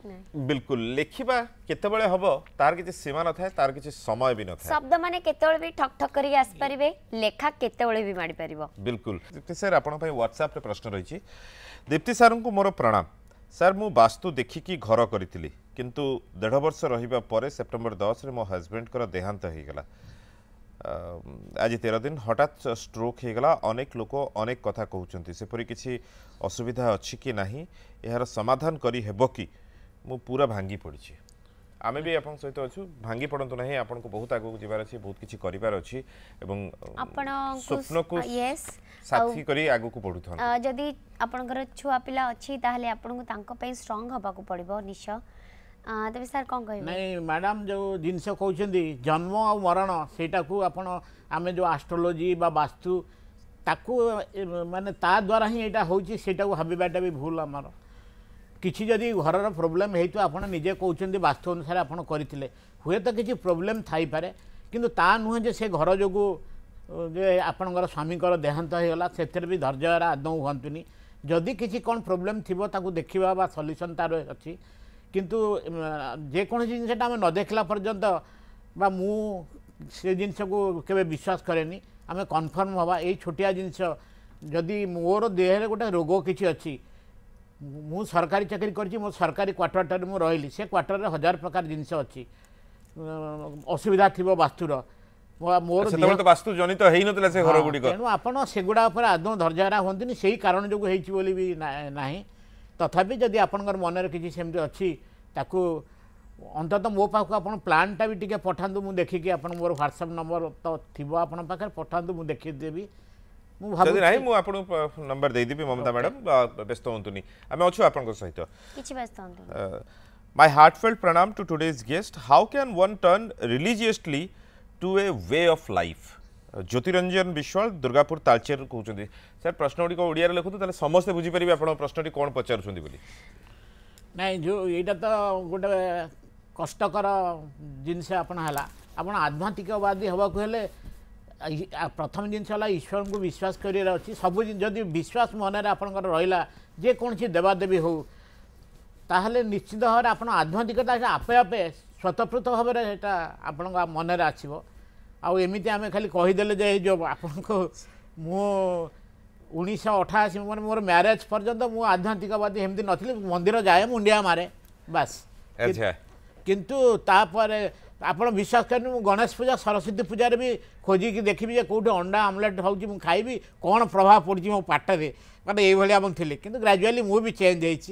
ବିଲକୁଲ ଲେଖିବା କେତେବେଳେ ହବ ତାର କିଛି ସୀମା ନଥାଏ ତାର କିଛି ସମୟ ବି ନଥାଏ ଶବ୍ଦମାନେ କେତେବେଳେ ବି ଠକ୍ ଠକ୍ କରିକି ଆସିପାରିବେ ଲେଖା କେତେବେଳେ ବି ମାଡ଼ିପାରିବ ବିଲକୁଲ ଦୀପ୍ତି ସାର୍ ଆପଣଙ୍କ ପାଇଁ ହ୍ୱାଟ୍ସଆପ୍ରେ ପ୍ରଶ୍ନ ରହିଛି ଦୀପ୍ତି ସାର୍ଙ୍କୁ ମୋର ପ୍ରଣାମ ସାର୍ ମୁଁ ବାସ୍ତୁ ଦେଖିକି ଘର କରିଥିଲି କିନ୍ତୁ ଦେଢ଼ ବର୍ଷ ରହିବା ପରେ ସେପ୍ଟେମ୍ବର ଦଶରେ ମୋ ହଜବେଣ୍ଡଙ୍କର ଦେହାନ୍ତ ହୋଇଗଲା ଆଜି ତେର ଦିନ ହଠାତ୍ ଷ୍ଟ୍ରୋକ୍ ହୋଇଗଲା ଅନେକ ଲୋକ ଅନେକ କଥା କହୁଛନ୍ତି ସେପରି କିଛି ଅସୁବିଧା ଅଛି କି ନାହିଁ ଏହାର ସମାଧାନ କରି ହେବ କି ମୁଁ ପୁରା ଭାଙ୍ଗି ପଡ଼ିଛି ଆମେ ବି ଆପଣଙ୍କ ସହିତ ଅଛୁ ଭାଙ୍ଗି ପଡ଼ନ୍ତୁ ନାହିଁ ଆପଣଙ୍କୁ ବହୁତ ଆଗକୁ ଯିବାର ଅଛି ବହୁତ କିଛି କରିବାର ଅଛି ଏବଂ ସ୍ୱପ୍ନକୁ ସାଥୀ କରି ଆଗକୁ ବଢ଼ୁଥାନ୍ତୁ ଯଦି ଆପଣଙ୍କର ଛୁଆ ପିଲା ଅଛି ତାହେଲେ ଆପଣଙ୍କୁ ତାଙ୍କ ପାଇଁ ଷ୍ଟ୍ରଙ୍ଗ ହେବାକୁ ପଡ଼ିବ ନିଶ୍ଚୟ ତେବେ ସାର୍ କ'ଣ କହିବେ ନାଇଁ ମ୍ୟାଡ଼ାମ୍ ଯେଉଁ ଜିନିଷ କହୁଛନ୍ତି ଜନ୍ମ ଆଉ ମରଣ ସେଇଟାକୁ ଆପଣ ଆମେ ଯେଉଁ ଆଷ୍ଟ୍ରୋଲୋଜି ବା ବାସ୍ତୁ ତାକୁ ମାନେ ତା ଦ୍ୱାରା ହିଁ ଏଇଟା ହେଉଛି ସେଇଟାକୁ ଭାବିବାଟା ବି ଭୁଲ ଆମର କିଛି ଯଦି ଘରର ପ୍ରୋବ୍ଲେମ୍ ହେଇଥିବ ଆପଣ ନିଜେ କହୁଛନ୍ତି ବାସ୍ତୁ ଅନୁସାରେ ଆପଣ କରିଥିଲେ ହୁଏତ କିଛି ପ୍ରୋବ୍ଲେମ୍ ଥାଇପାରେ କିନ୍ତୁ ତା ନୁହେଁ ଯେ ସେ ଘର ଯୋଗୁଁ ଯେ ଆପଣଙ୍କର ସ୍ୱାମୀଙ୍କର ଦେହାନ୍ତ ହେଇଗଲା ସେଥିରେ ବି ଧୈର୍ଯ୍ୟହରା ଆଦୌ ହୁଅନ୍ତୁନି ଯଦି କିଛି କ'ଣ ପ୍ରୋବ୍ଲେମ୍ ଥିବ ତାକୁ ଦେଖିବା ବା ସଲ୍ୟୁସନ୍ ତା'ର ଅଛି କିନ୍ତୁ ଯେକୌଣସି ଜିନିଷଟା ଆମେ ନ ଦେଖିଲା ପର୍ଯ୍ୟନ୍ତ ବା ମୁଁ ସେ ଜିନିଷକୁ କେବେ ବିଶ୍ୱାସ କରେନି ଆମେ କନଫର୍ମ ହେବା ଏଇ ଛୋଟିଆ ଜିନିଷ ଯଦି ମୋର ଦେହରେ ଗୋଟେ ରୋଗ କିଛି ଅଛି ମୁଁ ସରକାରୀ ଚାକିରି କରିଛି ମୋ ସରକାରୀ କ୍ୱାର୍ଟରଟାରେ ମୁଁ ରହିଲି ସେ କ୍ୱାର୍ଟରରେ ହଜାର ପ୍ରକାର ଜିନିଷ ଅଛି ଅସୁବିଧା ଥିବ ବାସ୍ତୁର ମୋର ବାସ୍ତୁ ଜନିତ ହେଇନଥିଲା ସେ ଘର ଗୁଡ଼ିକ ତେଣୁ ଆପଣ ସେଗୁଡ଼ା ଉପରେ ଆଦୌ ଧୈର୍ଯ୍ୟହରା ହୁଅନ୍ତୁନି ସେଇ କାରଣ ଯୋଗୁଁ ହେଇଛି ବୋଲି ବି ନାହିଁ ତଥାପି ଯଦି ଆପଣଙ୍କର ମନରେ କିଛି ସେମିତି ଅଛି ତାକୁ ଅନ୍ତତଃ ମୋ ପାଖକୁ ଆପଣ ପ୍ଲାନ୍ଟା ବି ଟିକେ ପଠାନ୍ତୁ ମୁଁ ଦେଖିକି ଆପଣ ମୋର ହ୍ୱାଟ୍ସଆପ୍ ନମ୍ବର ତ ଥିବ ଆପଣଙ୍କ ପାଖରେ ପଠାନ୍ତୁ ମୁଁ ଦେଖିଦେବି ଯଦି ନାହିଁ ମୁଁ ଆପଣଙ୍କୁ ନମ୍ବର ଦେଇଦେବି ମମତା ମ୍ୟାଡ଼ାମ୍ ବ୍ୟସ୍ତ ହୁଅନ୍ତୁନି ଆମେ ଅଛୁ ଆପଣଙ୍କ ସହିତ ମାଇ ହାର୍ଟଫେଲ୍ଟ ପ୍ରଣାମ to today's guest how can one turn religiously to a way of life Jyotiranjan Biswal Durgapur Talcher କହୁଛନ୍ତି ସାର୍ ପ୍ରଶ୍ନଗୁଡ଼ିକ ଓଡ଼ିଆରେ ଲେଖନ୍ତୁ ତାହେଲେ ସମସ୍ତେ ବୁଝିପାରିବେ ଆପଣଙ୍କ ପ୍ରଶ୍ନଟି କ'ଣ ପଚାରୁଛନ୍ତି ବୋଲି ନାଇଁ ଯେଉଁ ଏଇଟା ତ ଗୋଟେ କଷ୍ଟକର ଜିନିଷ ଆପଣ ହେଲା ଆପଣ ଆଧ୍ୟାତ୍ମିକବାଦୀ ହେବାକୁ ହେଲେ প্রথম জিনিস হল ঈশ্বরকে বিশ্বাস করার অছি সবু যদি বিশ্বাস মনে আপনার রহলা যেকোন দেবাদেবী হো তাহলে নিশ্চিত ভাবে আপনার আধ্যাত্মিকতা আপে আপে স্বতঃপ্রত ভাবে সেটা আপনার মনে আসব আমিতি আমি খালি কহিদেলে যে এই যে আপনার মু ଉଣେଇଶହ ଅଠାଅଶୀ ମାନେ ମୋର ମ୍ୟାରେଜ୍ ପର୍ଯ୍ୟନ୍ତ ମୁଁ ଆଧ୍ୟାତ୍ମିକବାଦୀ ଏମିତି ନଥିଲି ମନ୍ଦିର ଯାଏ ମୁଣ୍ଡିଆ ମାରେ ବାସ୍ କିନ୍ତୁ ତାପରେ ଆପଣ ବିଶ୍ୱାସ କରିନି ମୁଁ ଗଣେଶ ପୂଜା ସରସ୍ୱତୀ ପୂଜାରେ ବି ଖୋଜିକି ଦେଖିବି ଯେ କେଉଁଠି ଅଣ୍ଡା ଆମଲେଟ୍ ହେଉଛି ମୁଁ ଖାଇବି କ'ଣ ପ୍ରଭାବ ପଡ଼ୁଛି ମୋ ପାଟରେ ମାନେ ଏଇଭଳିଆ ମୁଁ ଥିଲି କିନ୍ତୁ ଗ୍ରାଜୁଆଲି ମୁଁ ବି ଚେଞ୍ଜ ହେଇଛି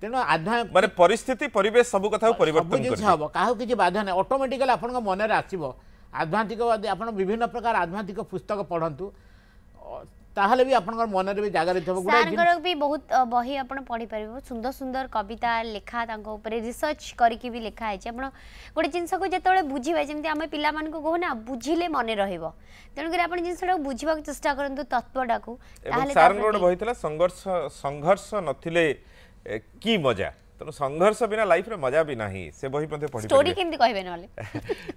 ତେଣୁ ଆଧ୍ୟାତ୍ମ ମାନେ ପରିସ୍ଥିତି ପରିବେଶ ସବୁ କଥାକୁ ପରିବର୍ତ୍ତନ ଜିନିଷ ହେବ କାହାକୁ କିଛି ବାଧା ନାହିଁ ଅଟୋମେଟିକାଲି ଆପଣଙ୍କ ମନରେ ଆସିବ ଆଧ୍ୟାତ୍ମିକବାଦୀ ଆପଣ ବିଭିନ୍ନ ପ୍ରକାର ଆଧ୍ୟାତ୍ମିକ ପୁସ୍ତକ ପଢ଼ନ୍ତୁ ତାହେଲେ ବି ଆପଣଙ୍କର ମନରେ ବି ଜାଗା ରହିଥିବ ସାର୍ଙ୍କର ବି ବହୁତ ବହି ଆପଣ ପଢ଼ିପାରିବେ ସୁନ୍ଦର ସୁନ୍ଦର କବିତା ଲେଖା ତାଙ୍କ ଉପରେ ରିସର୍ଚ୍ଚ କରିକି ବି ଲେଖା ହେଇଛି ଆପଣ ଗୋଟେ ଜିନିଷକୁ ଯେତେବେଳେ ବୁଝିବେ ଯେମିତି ଆମେ ପିଲାମାନଙ୍କୁ କହୁ ନା ବୁଝିଲେ ମନେ ରହିବ ତେଣୁକରି ଆପଣ ଜିନିଷଟାକୁ ବୁଝିବାକୁ ଚେଷ୍ଟା କରନ୍ତୁ ତତ୍ତ୍ୱଟାକୁ ତାହେଲେ ସାର୍ଙ୍କର ଗୋଟେ ବହି ଥିଲା ସଂଘର୍ଷ ସଂଘର୍ଷ ନଥିଲେ କି ମଜା ତେଣୁ ସଂଘର୍ଷ ବିନା ଲାଇଫରେ ମଜା ବି ନାହିଁ ସେ ବହି ମଧ୍ୟ ପଢ଼ି ଷ୍ଟୋରୀ କେମିତି କହିବେ ନହେଲେ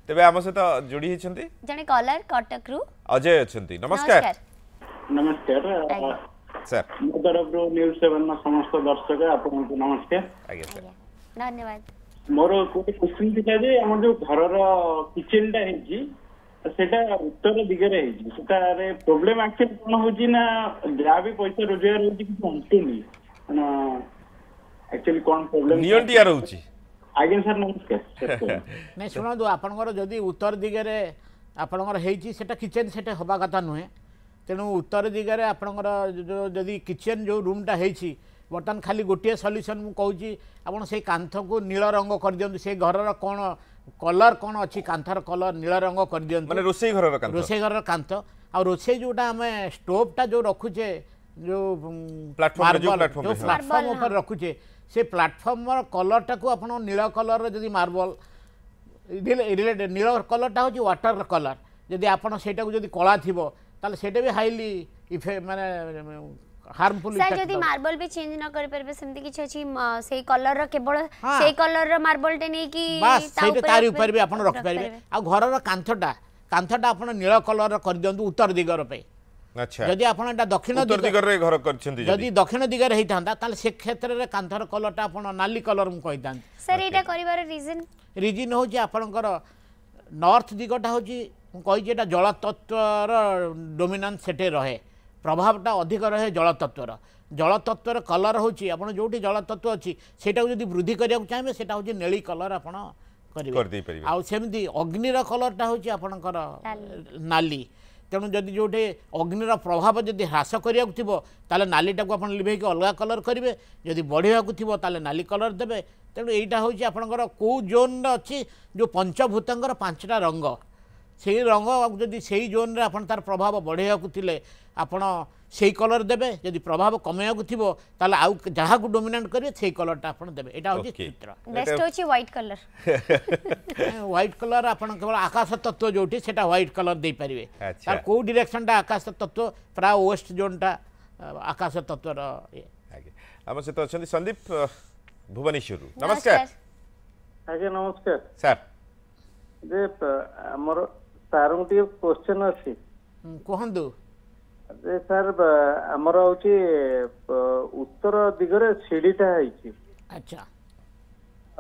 ତେବେ ଆମ ସହିତ ଯୋଡ଼ି ହେଇଛନ୍ତି ଜଣେ କଲର କଟକରୁ ଅଜୟ ଅଛନ୍ତି ନମସ୍କାର નમસ્કાર સર મધરબ્રો ન્યૂઝ સેવનના ସମସ୍ତ ଦର୍ଶକ ଆପଣଙ୍କୁ ନମସ୍କାର ଆଜ୍ଞା ସାର୍ ଧନ୍ୟବାଦ ମୋର ଗୋଟେ କୋଶ୍ଚିନ୍ ଥିଲା ଯେ ଆମର ଯୋଉ ଘରର କିଚେନଟା ହେଇଛି ସେଟା ଉତ୍ତର ଦିଗରେ ହେଇଛି ସେଟାରେ ପ୍ରୋବ୍ଲେମ ଆକ୍ଚୁଆଲି କଣ ହଉଛି ନା ଯାହା ବି ପଇସା ରୋଜଗାର ହଉଛି କିଛି ଅଣ୍ଟୁନି ଆକ୍ଚୁଆଲି କଣ ପ୍ରୋବ୍ଲେମ ନିଅଣ୍ଟିଆ ରହୁଛି ଆଜ୍ଞା ସାର୍ ନମସ୍କାର ନାଇଁ ଶୁଣନ୍ତୁ ଆପଣଙ୍କର ଯଦି ଉତ୍ତର ଦିଗରେ ଆପଣଙ୍କର ହେଇଛି ସେଟା କିଚେନ୍ ସେଟା ହେବା କଥା ନୁହେଁ তেমন উত্তর দিগরে আপনার যদি কিচেন যে রুমটা হয়েছি বর্তমান খালি গোটি সল্যুসন মু কৌছি আপনার সেই কাঁথকু নীল রঙ করে দিও সেই ঘরর কোণ কলর কোণ অছি কলর নীল রঙ করে দিও মানে রোষেই ঘর রোষেই ঘরর কাঁথ আর যেটা আমি স্টোভটা যে রখুছে যে প্লাটফর্ম উপরে রখুছে সে প্লাটফর্মর কলরটাকু আপনার নীল কলর যদি মার্বল রিলেটেড নীল কলরটা হচ্ছে ওয়াটর কলর যদি আপনার সেইটা যদি কলা থাকবে তাহলে সেটা বি হাইলি ইফে মানে হার্মফুল স্যার যদি মার্বল বি চেঞ্জ না করে পারবে সেমতি কিছু আছে সেই কলর কেবল সেই কলর মার্বল টে নেই কি সেইটা তার উপর বি আপন রাখি পারবে আর ঘরর কাঁথটা কাঁথটা আপন নীল কলর করে দিও উত্তর দিগর পে আচ্ছা যদি আপন এটা দক্ষিণ দিগরে ঘর করছেন যদি দক্ষিণ দিগরে হইতান্তা তাহলে সে ক্ষেত্রে কাঁথর কলরটা আপন নালি কলর মু কইতান স্যার এটা করিবার রিজন রিজন হচ্ছে আপনকর নর্থ দিগটা হচ্ছে ମୁଁ କହିଛି ଏଇଟା ଜଳତତ୍ତ୍ୱର ଡୋମିନାନ୍ସ ସେଠି ରହେ ପ୍ରଭାବଟା ଅଧିକ ରହେ ଜଳତତ୍ତ୍ୱର ଜଳତତ୍ତ୍ୱର କଲର୍ ହେଉଛି ଆପଣ ଯେଉଁଠି ଜଳତତ୍ତ୍ୱ ଅଛି ସେଇଟାକୁ ଯଦି ବୃଦ୍ଧି କରିବାକୁ ଚାହିଁବେ ସେଇଟା ହେଉଛି ନେଳି କଲର୍ ଆପଣ କରିବେ ଆଉ ସେମିତି ଅଗ୍ନିର କଲର୍ଟା ହେଉଛି ଆପଣଙ୍କର ନାଲି ତେଣୁ ଯଦି ଯେଉଁଠି ଅଗ୍ନିର ପ୍ରଭାବ ଯଦି ହ୍ରାସ କରିବାକୁ ଥିବ ତାହେଲେ ନାଲିଟାକୁ ଆପଣ ଲିଭେଇକି ଅଲଗା କଲର୍ କରିବେ ଯଦି ବଢ଼ିବାକୁ ଥିବ ତାହେଲେ ନାଲି କଲର୍ ଦେବେ ତେଣୁ ଏଇଟା ହେଉଛି ଆପଣଙ୍କର କେଉଁ ଜୋନ୍ରେ ଅଛି ଯେଉଁ ପଞ୍ଚଭୂତଙ୍କର ପାଞ୍ଚଟା ରଙ୍ଗ সেই রঙ যদি সেই জোনরে আপনার তার প্রভাব বড়াইবাকু লে আপনার সেই কলর দেবে যদি প্রভাব কমাইবাকু থিব তাহলে আউ যাহাকু ডোমিনেন্ট করিবে সেই কলরটা আপনার দেবে এটা হচ্ছে চিত্র বেস্ট হচ্ছে হোয়াইট কলর হোয়াইট কলর আপনার কেবল আকাশ তত্ত্ব যেটি সেটা হোয়াইট কলর দিয়ে পারিবে তার কেউ ডিরেকশনটা আকাশ তত্ত্ব প্রায় ওয়েস্ট জোনটা আকাশ তত্ত্বর আমার সহ অনেক সন্দীপ ভুবনেশ্বর নমস্কার আজ্ঞা নমস্কার স্যার যে আমার ସାର୍ଙ୍କୁ ଟିକେ କ୍ୱେଶ୍ଚନ୍ ଅଛି କୁହନ୍ତୁ ଯେ ସାର୍ ଆମର ହଉଛି ଉତ୍ତର ଦିଗରେ ସିଡ଼ିଟା ହେଇଛି ଆଚ୍ଛା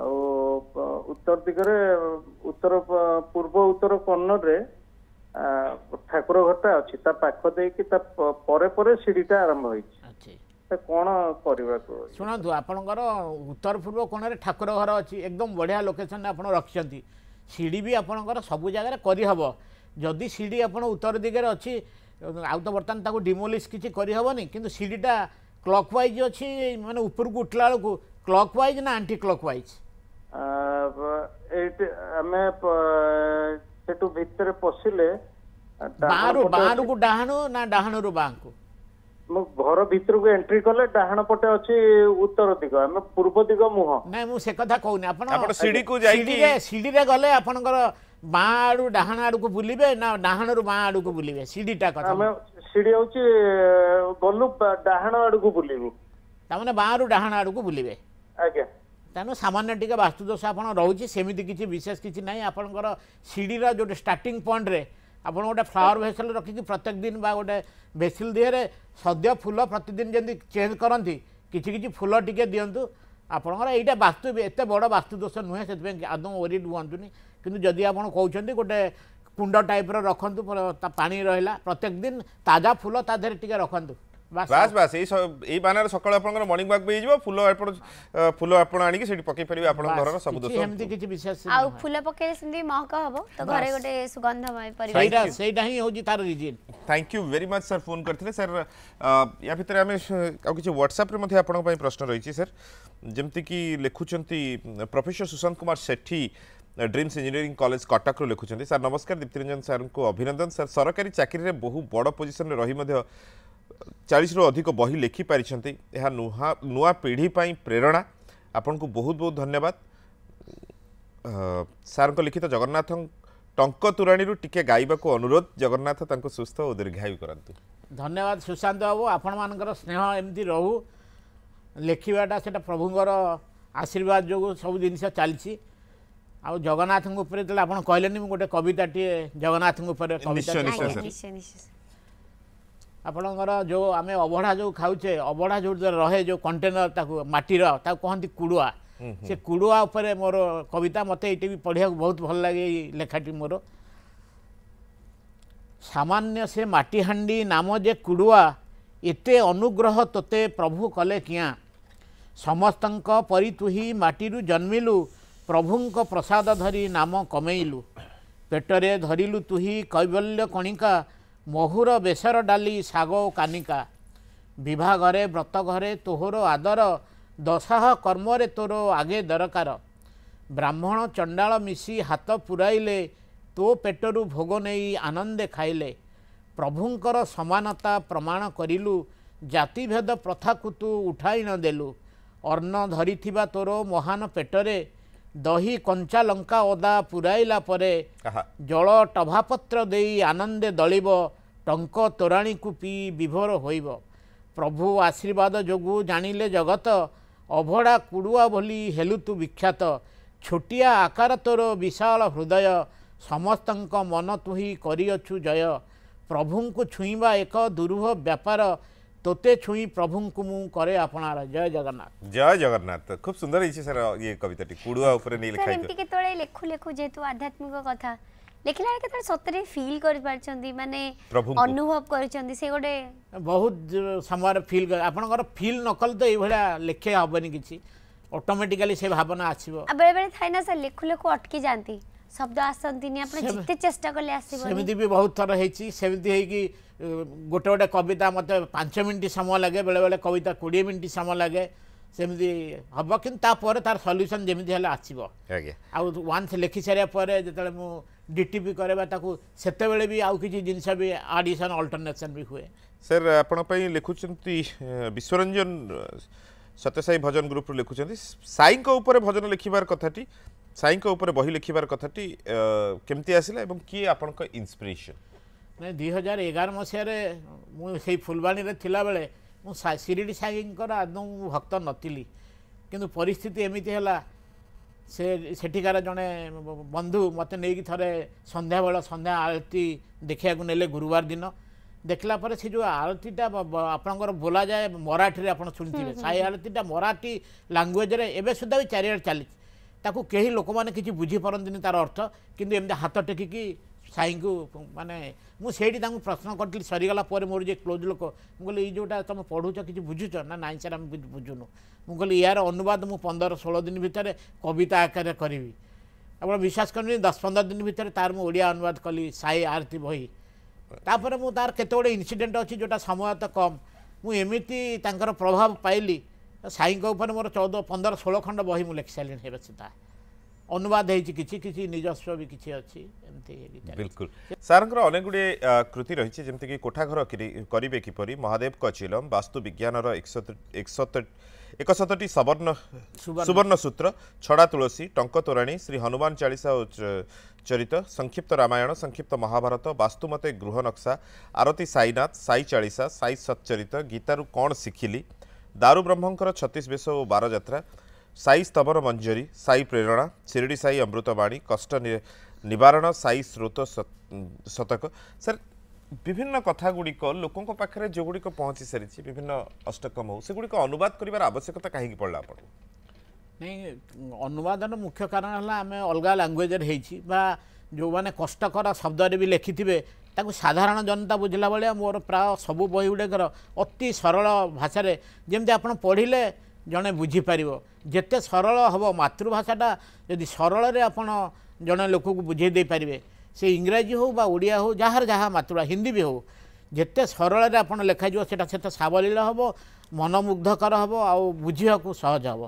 ଆଉ ଉତ୍ତର ଦିଗରେ ଉତ୍ତର ପୂର୍ବ ଉତ୍ତର କର୍ଣ୍ଣରରେ ଠାକୁର ଘରଟା ଅଛି ତା ପାଖ ଦେଇକି ତା ପରେ ପରେ ସିଡ଼ିଟା ଆରମ୍ଭ ହେଇଛି କଣ କରିବାକୁ ଶୁଣନ୍ତୁ ଆପଣଙ୍କର ଉତ୍ତର ପୂର୍ବ କୋଣରେ ଠାକୁର ଘର ଅଛି ଏକଦମ ବଢିଆ ଲୋକେସନରେ ଆପଣ ରଖିଛନ୍ତି সিঁড়ি বি আপনার সবু জায়গায় করিহব যদি সিঁড়ি আপনার উত্তর দিকে অছি আউ তো বর্তমান তাকে ডিমোলিশ কিছু করিহবনি কিন্তু সিঁড়িটা ক্লক ওয়াইজ অছি মানে উপরকু উঠলা বেড়ে ক্লক ওয়াইজ না আন্টি ক্লক ওয়াইজ আমি সেটু ভিতরে পশিলে বাঁরু বাঁরুকু ডাহাণু না ডাহাণুরু বাঁকু ମୁଁ ଘର ଭିତରକୁ ଏଣ୍ଟ୍ରି କଲେ ଡାହାଣ ପଟେ ଅଛି ଉତ୍ତର ଦିଗ ଆମେ ପୂର୍ବ ଦିଗ ମୁହଁ ନାଇଁ ମୁଁ ସେ କଥା କହୁନି ଆପଣ ସିଡିକୁ ଯାଇକି ସିଡିରେ ଗଲେ ଆପଣଙ୍କର ବାଁ ଆଡୁ ଡାହାଣ ଆଡକୁ ବୁଲିବେ ନା ଡାହାଣରୁ ବାଁ ଆଡକୁ ବୁଲିବେ ସିଡିଟା କଥା ଆମେ ସିଡି ହଉଛି ଗଲୁ ଡାହାଣ ଆଡକୁ ବୁଲିବୁ ତାମାନେ ବାଁରୁ ଡାହାଣ ଆଡକୁ ବୁଲିବେ ଆଜ୍ଞା ତେଣୁ ସାମାନ୍ୟ ଟିକେ ବାସ୍ତୁଦୋଷ ଆପଣ ରହୁଛି ସେମିତି କିଛି ବିଶେଷ କିଛି ନାହିଁ ଆପଣଙ୍କର ସିଡିର ଯୋଉଠି ଷ୍ଟାର୍ଟିଂ ପଏଣ୍ଟରେ ଆପଣ ଗୋଟେ ଫ୍ଲାୱାର ଭେସଲ ରଖିକି ପ୍ରତ୍ୟେକ ଦିନ ବା ଗୋଟେ ଭେସିଲ ଦେହରେ ସଦ୍ୟ ଫୁଲ ପ୍ରତିଦିନ ଯେମିତି ଚେଞ୍ଜ କରନ୍ତି କିଛି କିଛି ଫୁଲ ଟିକେ ଦିଅନ୍ତୁ ଆପଣଙ୍କର ଏଇଟା ବାସ୍ତୁ ଏତେ ବଡ଼ ବାସ୍ତୁ ଦୋଷ ନୁହେଁ ସେଥିପାଇଁ ଆଦୌ ଓରିଡ୍ ହୁଅନ୍ତୁନି କିନ୍ତୁ ଯଦି ଆପଣ କହୁଛନ୍ତି ଗୋଟେ କୁଣ୍ଡ ଟାଇପ୍ର ରଖନ୍ତୁ ପାଣି ରହିଲା ପ୍ରତ୍ୟେକ ଦିନ ତାଜା ଫୁଲ ତା ଦେହରେ ଟିକେ ରଖନ୍ତୁ बस बस ये ये बानर सकल आप मर्णिंग वाक भी हो फुल फुल आप आठ पकई पारे आप घर सब दोस फुल पकड़े महक हम तो घर गोटे सुगंध thank you very much sir phone करते सर या भितर आम किसी ह्वाट्सअप आप प्रश्न रही सर जमीक लिखुंत professor Sushant Kumar Sethi Dreams engineering college Cuttack रु लिखुंत सर नमस्कार दीप्तिरंजन सर को अभिनंदन सर सरकारी चाकरी में बहु बड़ पोजिशन रही ଚାଳିଶରୁ ଅଧିକ ବହି ଲେଖିପାରିଛନ୍ତି ଏହା ନୂଆ ନୂଆ ପିଢ଼ି ପାଇଁ ପ୍ରେରଣା ଆପଣଙ୍କୁ ବହୁତ ବହୁତ ଧନ୍ୟବାଦ ସାର୍ଙ୍କ ଲିଖିତ ଜଗନ୍ନାଥ ଟଙ୍କ ତୋରାଣୀରୁ ଟିକେ ଗାଇବାକୁ ଅନୁରୋଧ ଜଗନ୍ନାଥ ତାଙ୍କୁ ସୁସ୍ଥ ଓ ଦୀର୍ଘାୟୁ କରନ୍ତୁ ଧନ୍ୟବାଦ ସୁଶାନ୍ତ ବାବୁ ଆପଣମାନଙ୍କର ସ୍ନେହ ଏମିତି ରହୁ ଲେଖିବାଟା ସେଇଟା ପ୍ରଭୁଙ୍କର ଆଶୀର୍ବାଦ ଯୋଗୁଁ ସବୁ ଜିନିଷ ଚାଲିଛି ଆଉ ଜଗନ୍ନାଥଙ୍କ ଉପରେ ଯେତେବେଳେ ଆପଣ କହିଲେନି ମୁଁ ଗୋଟେ କବିତାଟିଏ ଜଗନ୍ନାଥଙ୍କ ଉପରେ ଆପଣଙ୍କର ଯେଉଁ ଆମେ ଅବଢ଼ା ଯେଉଁ ଖାଉଛେ ଅବଢ଼ା ଯେଉଁଠି ରହେ ଯେଉଁ କଣ୍ଟେନର ତାକୁ ମାଟିର ତାକୁ କହନ୍ତି କୁଡ଼ୁଆ ସେ କୁଡ଼ୁଆ ଉପରେ ମୋର କବିତା ମୋତେ ଏଇଠି ବି ପଢ଼ିବାକୁ ବହୁତ ଭଲ ଲାଗେ ଏଇ ଲେଖାଟି ମୋର ସାମାନ୍ୟ ସେ ମାଟିହାଣ୍ଡି ନାମ ଯେ କୁଡ଼ୁଆ ଏତେ ଅନୁଗ୍ରହ ତୋତେ ପ୍ରଭୁ କଲେ କିଆଁ ସମସ୍ତଙ୍କ ପରି ତୁହି ମାଟିରୁ ଜନ୍ମିଲୁ ପ୍ରଭୁଙ୍କ ପ୍ରସାଦ ଧରି ନାମ କମେଇଲୁ ପେଟରେ ଧରିଲୁ ତୁହି କୈବଲ୍ୟ କଣିକା ମହୁର ବେସର ଡାଲି ଶାଗ ଓ କାନିକା ବିଭା ଘରେ ବ୍ରତ ଘରେ ତୋହର ଆଦର ଦଶାହ କର୍ମରେ ତୋର ଆଗେ ଦରକାର ବ୍ରାହ୍ମଣ ଚଣ୍ଡାଳ ମିଶି ହାତ ପୁରାଇଲେ ତୋ ପେଟରୁ ଭୋଗ ନେଇ ଆନନ୍ଦେ ଖାଇଲେ ପ୍ରଭୁଙ୍କର ସମାନତା ପ୍ରମାଣ କରିଲୁ ଜାତିଭେଦ ପ୍ରଥାକୁ ତୁ ଉଠାଇ ନ ଦେଲୁ ଅର୍ଣ୍ଣ ଧରିଥିବା ତୋର ମହାନ ପେଟରେ ଦହି କଞ୍ଚା ଲଙ୍କା ଅଦା ପୁରାଇଲା ପରେ ଜଳ ଟଭାପତ୍ର ଦେଇ ଆନନ୍ଦେ ଦଳିବ ଟଙ୍କ ତୋରାଣୀକୁ ପିଇ ବିଭୋର ହୋଇବ ପ୍ରଭୁ ଆଶୀର୍ବାଦ ଯୋଗୁଁ ଜାଣିଲେ ଜଗତ ଅଭଡ଼ା କୁଡ଼ୁଆ ବୋଲି ହେଲୁ ତୁ ବିଖ୍ୟାତ ଛୋଟିଆ ଆକାର ତୋର ବିଶାଳ ହୃଦୟ ସମସ୍ତଙ୍କ ମନ ତୁହି କରିଅଛୁ ଜୟ ପ୍ରଭୁଙ୍କୁ ଛୁଇଁବା ଏକ ଦୁରୁହ ବ୍ୟାପାର तोते छुई प्रभु को मु करे आपणार जय जगन्नाथ जय जगन्नाथ खूब सुंदर हिछि सर ये कविता टी कुडुआ ऊपर नी लिखाई सर के तोले लेखु लेखु जेतु आध्यात्मिक कथा लेखिला के केतळे सतरे फील कर परचंदी माने अनुभव करचंदी से गोडे बहुत समय फील कर फील नकल तो ए भला लेखे आबनी किछि ऑटोमेटिकली से भावना आछिबो बेले बेले थाई ना सर लेखु लेखु अटकी जानती শব্দ আসন্তিনি আপনি যেতে চেষ্টা করলে আসিব সেমিতি বি বহুত থর হইছি সেমিতি হইকি গোটে গোটে কবিতা মতে 5 মিনিট সময় লাগে বেলে বেলে কবিতা 20 মিনিট সময় লাগে সেমিতি হব কিন্তু তারপরে তার সলিউশন যেমিতি হলে আসিব আউ ওয়ান্স লেখি সারিয়া পরে যেতলে মু ডিটিপি করে বা তাকু সেতবেলে বি আউ কিছু জিনিস বি আডিশন অল্টারনেশন বি হুয়ে স্যার আপন পাই লিখুচন্তি বিশ্বরঞ্জন সত্যসাই ভজন গ্রুপর লিখুচন্তি সাইঙ্ক উপরে ভজন লিখিবার কথাটি ସାଇଙ୍କ ଉପରେ ବହି ଲେଖିବାର କଥାଟି କେମିତି ଆସିଲା ଏବଂ କିଏ ଆପଣଙ୍କ ଇନ୍ସପିରେସନ୍ ନାଇଁ ଦୁଇ ହଜାର ଏଗାର ମସିହାରେ ମୁଁ ସେଇ ଫୁଲବାଣୀରେ ଥିଲାବେଳେ ମୁଁ ଶିରିଡ଼ି ସାଇଙ୍କର ଆଦୌ ମୁଁ ଭକ୍ତ ନଥିଲି କିନ୍ତୁ ପରିସ୍ଥିତି ଏମିତି ହେଲା ସେ ସେଠିକାର ଜଣେ ବନ୍ଧୁ ମୋତେ ନେଇକି ଥରେ ସନ୍ଧ୍ୟାବେଳ ସନ୍ଧ୍ୟା ଆଳତି ଦେଖିବାକୁ ନେଲେ ଗୁରୁବାର ଦିନ ଦେଖିଲା ପରେ ସେ ଯେଉଁ ଆଳତିଟା ଆପଣଙ୍କର ବୋଲାଯାଏ ମରାଠୀରେ ଆପଣ ଶୁଣିଥିବେ ସାଇ ଆଳତିଟା ମରାଠୀ ଲାଙ୍ଗୁଏଜ୍ରେ ଏବେ ସୁଦ୍ଧା ବି ଚାରିଆଡ଼େ ଚାଲିଛି ତାକୁ କେହି ଲୋକମାନେ କିଛି ବୁଝିପାରନ୍ତିନି ତା'ର ଅର୍ଥ କିନ୍ତୁ ଏମିତି ହାତ ଟେକିକି ସାଇଙ୍କୁ ମାନେ ମୁଁ ସେଇଠି ତାଙ୍କୁ ପ୍ରଶ୍ନ କରିଥିଲି ସରିଗଲା ପରେ ମୋର ଯିଏ କ୍ଲୋଜ୍ ଲୋକ ମୁଁ କହିଲି ଏଇ ଯେଉଁଟା ତୁମେ ପଢ଼ୁଛ କିଛି ବୁଝୁଛ ନା ନାଇଁ ସାର୍ ଆମେ ବୁଝୁନୁ ମୁଁ କହିଲି ଏହାର ଅନୁବାଦ ମୁଁ ପନ୍ଦର ଷୋହଳ ଦିନ ଭିତରେ କବିତା ଆକାରରେ କରିବି ଆପଣ ବିଶ୍ୱାସ କରିବେନି ଦଶ ପନ୍ଦର ଦିନ ଭିତରେ ତା'ର ମୁଁ ଓଡ଼ିଆ ଅନୁବାଦ କଲି ସାଇ ଆରତି ବହି ତାପରେ ମୁଁ ତା'ର କେତେ ଗୁଡ଼ିଏ ଇନସିଡେଣ୍ଟ ଅଛି ଯେଉଁଟା ସମୟତଃ କମ୍ ମୁଁ ଏମିତି ତାଙ୍କର ପ୍ରଭାବ ପାଇଲି ସାଇଙ୍କ ଉପରେ ମୋର ଚଉଦ ପନ୍ଦର ଷୋହଳ ଖଣ୍ଡ ବହି ମୁଁ ଲେଖିସାରିଲିଣି ହେବେ ସୁଦ୍ଧା ଅନୁବାଦ ହେଇଛି କିଛି କିଛି ନିଜସ୍ୱ ବି କିଛି ଅଛି ଏମିତି ବିଲକୁଲ ସାର୍ଙ୍କର ଅନେକ ଗୁଡ଼ିଏ କୃତି ରହିଛି ଯେମିତିକି କୋଠାଘର କରିବେ କିପରି ମହାଦେବଙ୍କ ଚିଲମ୍ ବାସ୍ତୁ ବିଜ୍ଞାନର ଏକଶତଟି ସବର୍ଣ୍ଣ ସୁବର୍ଣ୍ଣ ସୂତ୍ର ଛଡ଼ା ତୁଳସୀ ଟଙ୍କ ତୋରାଣୀ ଶ୍ରୀ ହନୁମାନ ଚାଳିଶା ଓ ଚରିତ ସଂକ୍ଷିପ୍ତ ରାମାୟଣ ସଂକ୍ଷିପ୍ତ ମହାଭାରତ ବାସ୍ତୁମତେ ଗୃହ ନକ୍ସା ଆରତୀ ସାଇନାଥ ସାଇ ଚାଳିଶା ସାଇ ସତ୍ଚରିତ ଗୀତାରୁ କ'ଣ ଶିଖିଲି दुब्रह्म छेस बार जत्रा साई स्तवन मंजरी साई प्रेरणा सिरिडी साई अमृतवाणी कष्ट नवारण साई स्रोत शतक सर विभिन्न कथा गुडिक लोके जोगुडिक पहचिसारिछ विभिन्न अष्टकम हौ सगुडिको अनुवाद गरेर आवश्यकता काहीँक पढला अनुवाद र मुख्य कारण होला अलगा ल्याङ्गेजले भी शब्दलेखिथ्यो ତାକୁ ସାଧାରଣ ଜନତା ବୁଝିଲା ଭଳିଆ ମୋର ପ୍ରାୟ ସବୁ ବହି ଗୁଡ଼ିକର ଅତି ସରଳ ଭାଷାରେ ଯେମିତି ଆପଣ ପଢ଼ିଲେ ଜଣେ ବୁଝିପାରିବ ଯେତେ ସରଳ ହେବ ମାତୃଭାଷାଟା ଯଦି ସରଳରେ ଆପଣ ଜଣେ ଲୋକକୁ ବୁଝାଇ ଦେଇପାରିବେ ସେ ଇଂରାଜୀ ହେଉ ବା ଓଡ଼ିଆ ହେଉ ଯାହାର ଯାହା ମାତୃଭାଷା ହିନ୍ଦୀ ବି ହେଉ ଯେତେ ସରଳରେ ଆପଣ ଲେଖାଯିବ ସେଇଟା ସେତେ ସାବଲୀଳ ହେବ ମନମୁଗ୍ଧକର ହେବ ଆଉ ବୁଝିବାକୁ ସହଜ ହେବ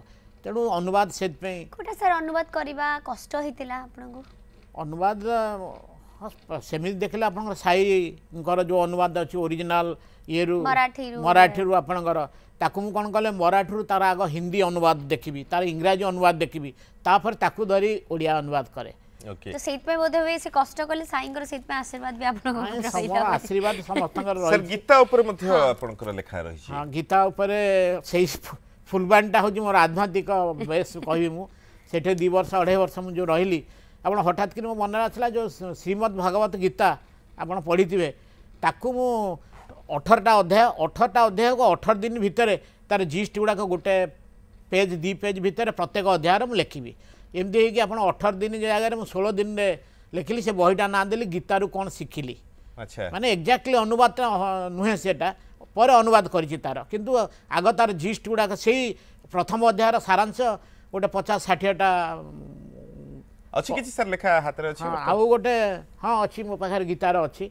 ତେଣୁ ଅନୁବାଦ ସେଥିପାଇଁ କେଉଁଟା ସାର୍ ଅନୁବାଦ କରିବା କଷ୍ଟ ହେଇଥିଲା ଆପଣଙ୍କୁ ଅନୁବାଦ ସେମିତି ଦେଖିଲେ ଆପଣଙ୍କର ସାଇଙ୍କର ଯେଉଁ ଅନୁବାଦ ଅଛି ଓରିଜିନାଲ ଇଏରୁ ମରାଠୀରୁ ଆପଣଙ୍କର ତାକୁ ମୁଁ କ'ଣ କଲେ ମରାଠୀରୁ ତା'ର ଆଗ ହିନ୍ଦୀ ଅନୁବାଦ ଦେଖିବି ତା'ର कले साईं कर सेट पे आशीर्वाद भी आपन को सब आशीर्वाद समस्त कर रही सर गीता ऊपर मध्य आपन कर मोर आध्यात्मिक बेस कहबी मु वर्ष 2.5 वर्ष मुझे रही ଆପଣ ହଠାତ୍ କିନି ମୋ ମନରେ ଆସିଲା ଯେଉଁ ଶ୍ରୀମଦ୍ ଭାଗବତ ଗୀତା ଆପଣ ପଢ଼ିଥିବେ ତାକୁ ମୁଁ ଅଠରଟା ଅଧ୍ୟାୟ ଅଠରଟା ଅଧ୍ୟାୟକୁ ଅଠର ଦିନ ଭିତରେ ତା'ର ଜିଷ୍ଟ ଗୁଡ଼ାକ ଗୋଟେ ପେଜ୍ ଦୁଇ ପେଜ୍ ଭିତରେ ପ୍ରତ୍ୟେକ ଅଧ୍ୟାୟରେ ମୁଁ ଲେଖିବି ଏମିତି ହେଇକି ଆପଣ ଅଠର ଦିନ ଜାଗାରେ ମୁଁ ଷୋହଳ ଦିନରେ ଲେଖିଲି ସେ ବହିଟା ନାଁ ଦେଲି ଗୀତାରୁ କ'ଣ ଶିଖିଲି ଆଚ୍ଛା ମାନେ ଏକ୍ଜାକ୍ଟଲି ଅନୁବାଦ ନୁହେଁ ସେଇଟା ପରେ ଅନୁବାଦ କରିଛି ତା'ର କିନ୍ତୁ ଆଗ ତା'ର ଜିଷ୍ଟ ଗୁଡ଼ାକ ସେଇ ପ୍ରଥମ ଅଧ୍ୟାୟର ସାରାଂଶ ଗୋଟେ ପଚାଶ ଷାଠିଏଟା ଅଛି କିଛି ସାର ଲେଖା ହାତରେ ଅଛି ଆଉ ଗୋଟେ ହଁ ଅଛି ମୋ ପାଖରେ ଗୀତାର ଅଛି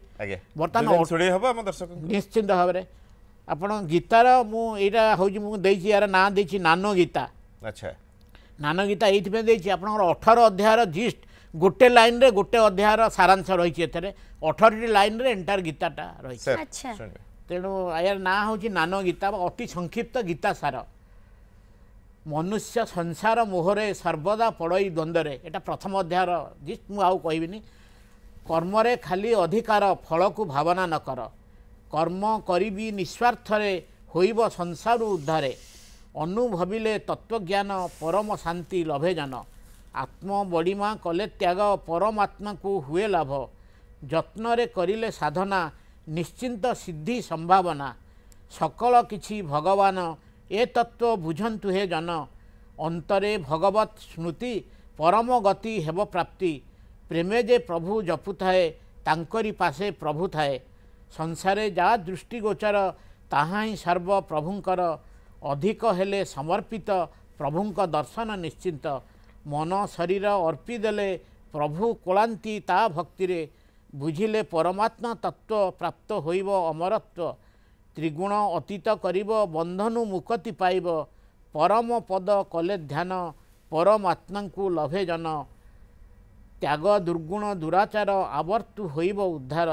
ବର୍ତ୍ତମାନ ଶୁଣି ହବ ଆମ ଦର୍ଶକ ନିଶ୍ଚିନ୍ତ ଭାବରେ ଆପଣ ଗୀତାର ମୁଁ ଏଇଟା ହେଉଛି ମୁଁ ଦେଇଛି ଏହାର ନାଁ ଦେଇଛି ନାନୋ ଗୀତା ଆଚ୍ଛା ନାନୋ ଗୀତା ଏଇଥିପାଇଁ ଦେଇଛି ଆପଣଙ୍କର ଅଠର ଅଧ୍ୟାୟର ଜିଷ୍ଟ ଗୋଟେ ଲାଇନ୍ରେ ଗୋଟେ ଅଧ୍ୟାୟର ସାରାଂଶ ରହିଛି ଏଥିରେ ଅଠରଟି ଲାଇନ୍ରେ ଏଣ୍ଟାର ଗୀତାଟା ରହିଛି ତେଣୁ ଏହାର ନାଁ ହେଉଛି ନାନୋ ଗୀତା ବା ଅତି ସଂକ୍ଷିପ୍ତ ଗୀତା ସାର ମନୁଷ୍ୟ ସଂସାର ମୋହରେ ସର୍ବଦା ପଡ଼ଇ ଦ୍ୱନ୍ଦ୍ୱରେ ଏଇଟା ପ୍ରଥମ ଅଧ୍ୟାୟର ଜିଷ୍ଟ ମୁଁ ଆଉ କହିବିନି କର୍ମରେ ଖାଲି ଅଧିକାର ଫଳକୁ ଭାବନା ନକର କର୍ମ କରିବି ନିଃସ୍ୱାର୍ଥରେ ହୋଇବ ସଂସାରରୁ ଉଦ୍ଧାରେ ଅନୁଭବିଲେ ତତ୍ତ୍ୱଜ୍ଞାନ ପରମ ଶାନ୍ତି ଲଭେଜାନ ଆତ୍ମବଡ଼ିମା କଲେ ତ୍ୟାଗ ପରମାତ୍ମାକୁ ହୁଏ ଲାଭ ଯତ୍ନରେ କରିଲେ ସାଧନା ନିଶ୍ଚିନ୍ତ ସିଦ୍ଧି ସମ୍ଭାବନା ସକଳ କିଛି ଭଗବାନ ए तत्व बुझन्तु हे जन অন্তরে ভগবত স্মৃতি পরম গতি হেব প্রাপ্তি প্রেমে যে প্রভু জপু থাকে তাঁকরি পাশে প্রভু থাকে সংসারে যা দৃষ্টিগোচর তাহা হি সর্ব প্রভুঙ্কর অধিক হলে সমর্পিত প্রভুঙ্ক দর্শন নিশ্চিন্ত মন শরীর অর্পিদেলে প্রভু কোলান্তি তা ভক্তিরে বুঝিলে পরমাত্মা তত্ত্ব প্রাপ্ত হইব অমরত্ব ତ୍ରିଗୁଣ ଅତୀତ କରିବ ବନ୍ଧନୁ ମୁକ୍ତି ପାଇବ ପରମ ପଦ କଲେ ଧ୍ୟାନ ପରମାତ୍ମାଙ୍କୁ ଲଭେ ଜନ ତ୍ୟାଗ ଦୁର୍ଗୁଣ ଦୁରାଚାର ଆବର୍ତ୍ତୁ ହୋଇବ ଉଦ୍ଧାର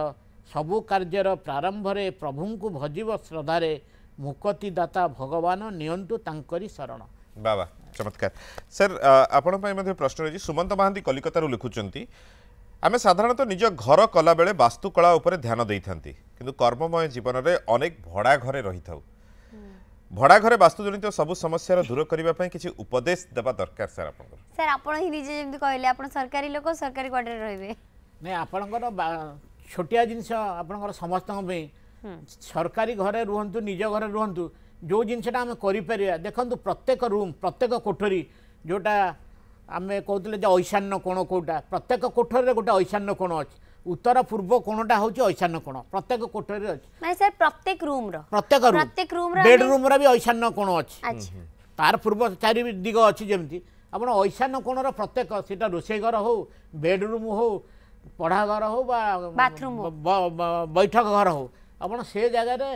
ସବୁ କାର୍ଯ୍ୟର ପ୍ରାରମ୍ଭରେ ପ୍ରଭୁଙ୍କୁ ଭଜିବ ଶ୍ରଦ୍ଧାରେ ମୁକତିଦାତା ଭଗବାନ ନିଅନ୍ତୁ ତାଙ୍କରି ଶରଣ ବାବା ଚମତ୍କାର ସାର୍ ଆପଣଙ୍କ ପାଇଁ ମଧ୍ୟ ପ୍ରଶ୍ନ ରହିଛି ସୁମନ୍ତ ମହାନ୍ତି କଲିକତାରୁ ଲେଖୁଛନ୍ତି ଆମେ ସାଧାରଣତଃ ନିଜ ଘର କଲାବେଳେ ବାସ୍ତୁକଳା ଉପରେ ଧ୍ୟାନ ଦେଇଥାନ୍ତି କିନ୍ତୁ କର୍ମମୟ ଜୀବନରେ ଅନେକ ଭଡ଼ା ଘରେ ରହିଥାଉ ଭଡ଼ା ଘରେ ବାସ୍ତୁଜନିତ ସବୁ ସମସ୍ୟାର ଦୂର କରିବା ପାଇଁ କିଛି ଉପଦେଶ ଦେବା ଦରକାର ସାର୍ ଆପଣଙ୍କର ସାର୍ ଆପଣ ହିଁ ନିଜେ ଯେମିତି କହିଲେ ଆପଣ ସରକାରୀ ଲୋକ ସରକାରୀ କ୍ୱାର୍ଟରରେ ରହିବେ ନାଇଁ ଆପଣଙ୍କର ଛୋଟିଆ ଜିନିଷ ଆପଣଙ୍କର ସମସ୍ତଙ୍କ ପାଇଁ ସରକାରୀ ଘରେ ରୁହନ୍ତୁ ନିଜ ଘରେ ରୁହନ୍ତୁ ଯେଉଁ ଜିନିଷଟା ଆମେ କରିପାରିବା ଦେଖନ୍ତୁ ପ୍ରତ୍ୟେକ ରୁମ୍ ପ୍ରତ୍ୟେକ କୋଠରୀ ଯେଉଁଟା ଆମେ କହୁଥିଲେ ଯେ ଐଶାନ୍ୟ କୋଣ କେଉଁଟା ପ୍ରତ୍ୟେକ କୋଠରୀରେ ଗୋଟେ ଐଶାନ୍ୟ କୋଣ ଅଛି ଉତ୍ତର ପୂର୍ବ କୋଣଟା ହେଉଛି ଐଶାନ୍ୟ କୋଣ ପ୍ରତ୍ୟେକ କୋଠରୀରେ ଅଛି ମାନେ ସାର୍ ପ୍ରତ୍ୟେକ ରୁମ୍ର ପ୍ରତ୍ୟେକ ପ୍ରତ୍ୟେକ ରୁମ୍ର ବେଡ୍ ରୁମ୍ର ବି ଐଶାନ୍ୟ କୋଣ ଅଛି ତାର ପୂର୍ବ ଚାରି ଦିଗ ଅଛି ଯେମିତି ଆପଣ ଐଶାନ୍ୟ କୋଣର ପ୍ରତ୍ୟେକ ସେଇଟା ରୋଷେଇ ଘର ହଉ ବେଡ୍ରୁମ୍ ହଉ ପଢ଼ାଘର ହଉ ବା ବୈଠକ ଘର ହଉ ଆପଣ ସେ ଜାଗାରେ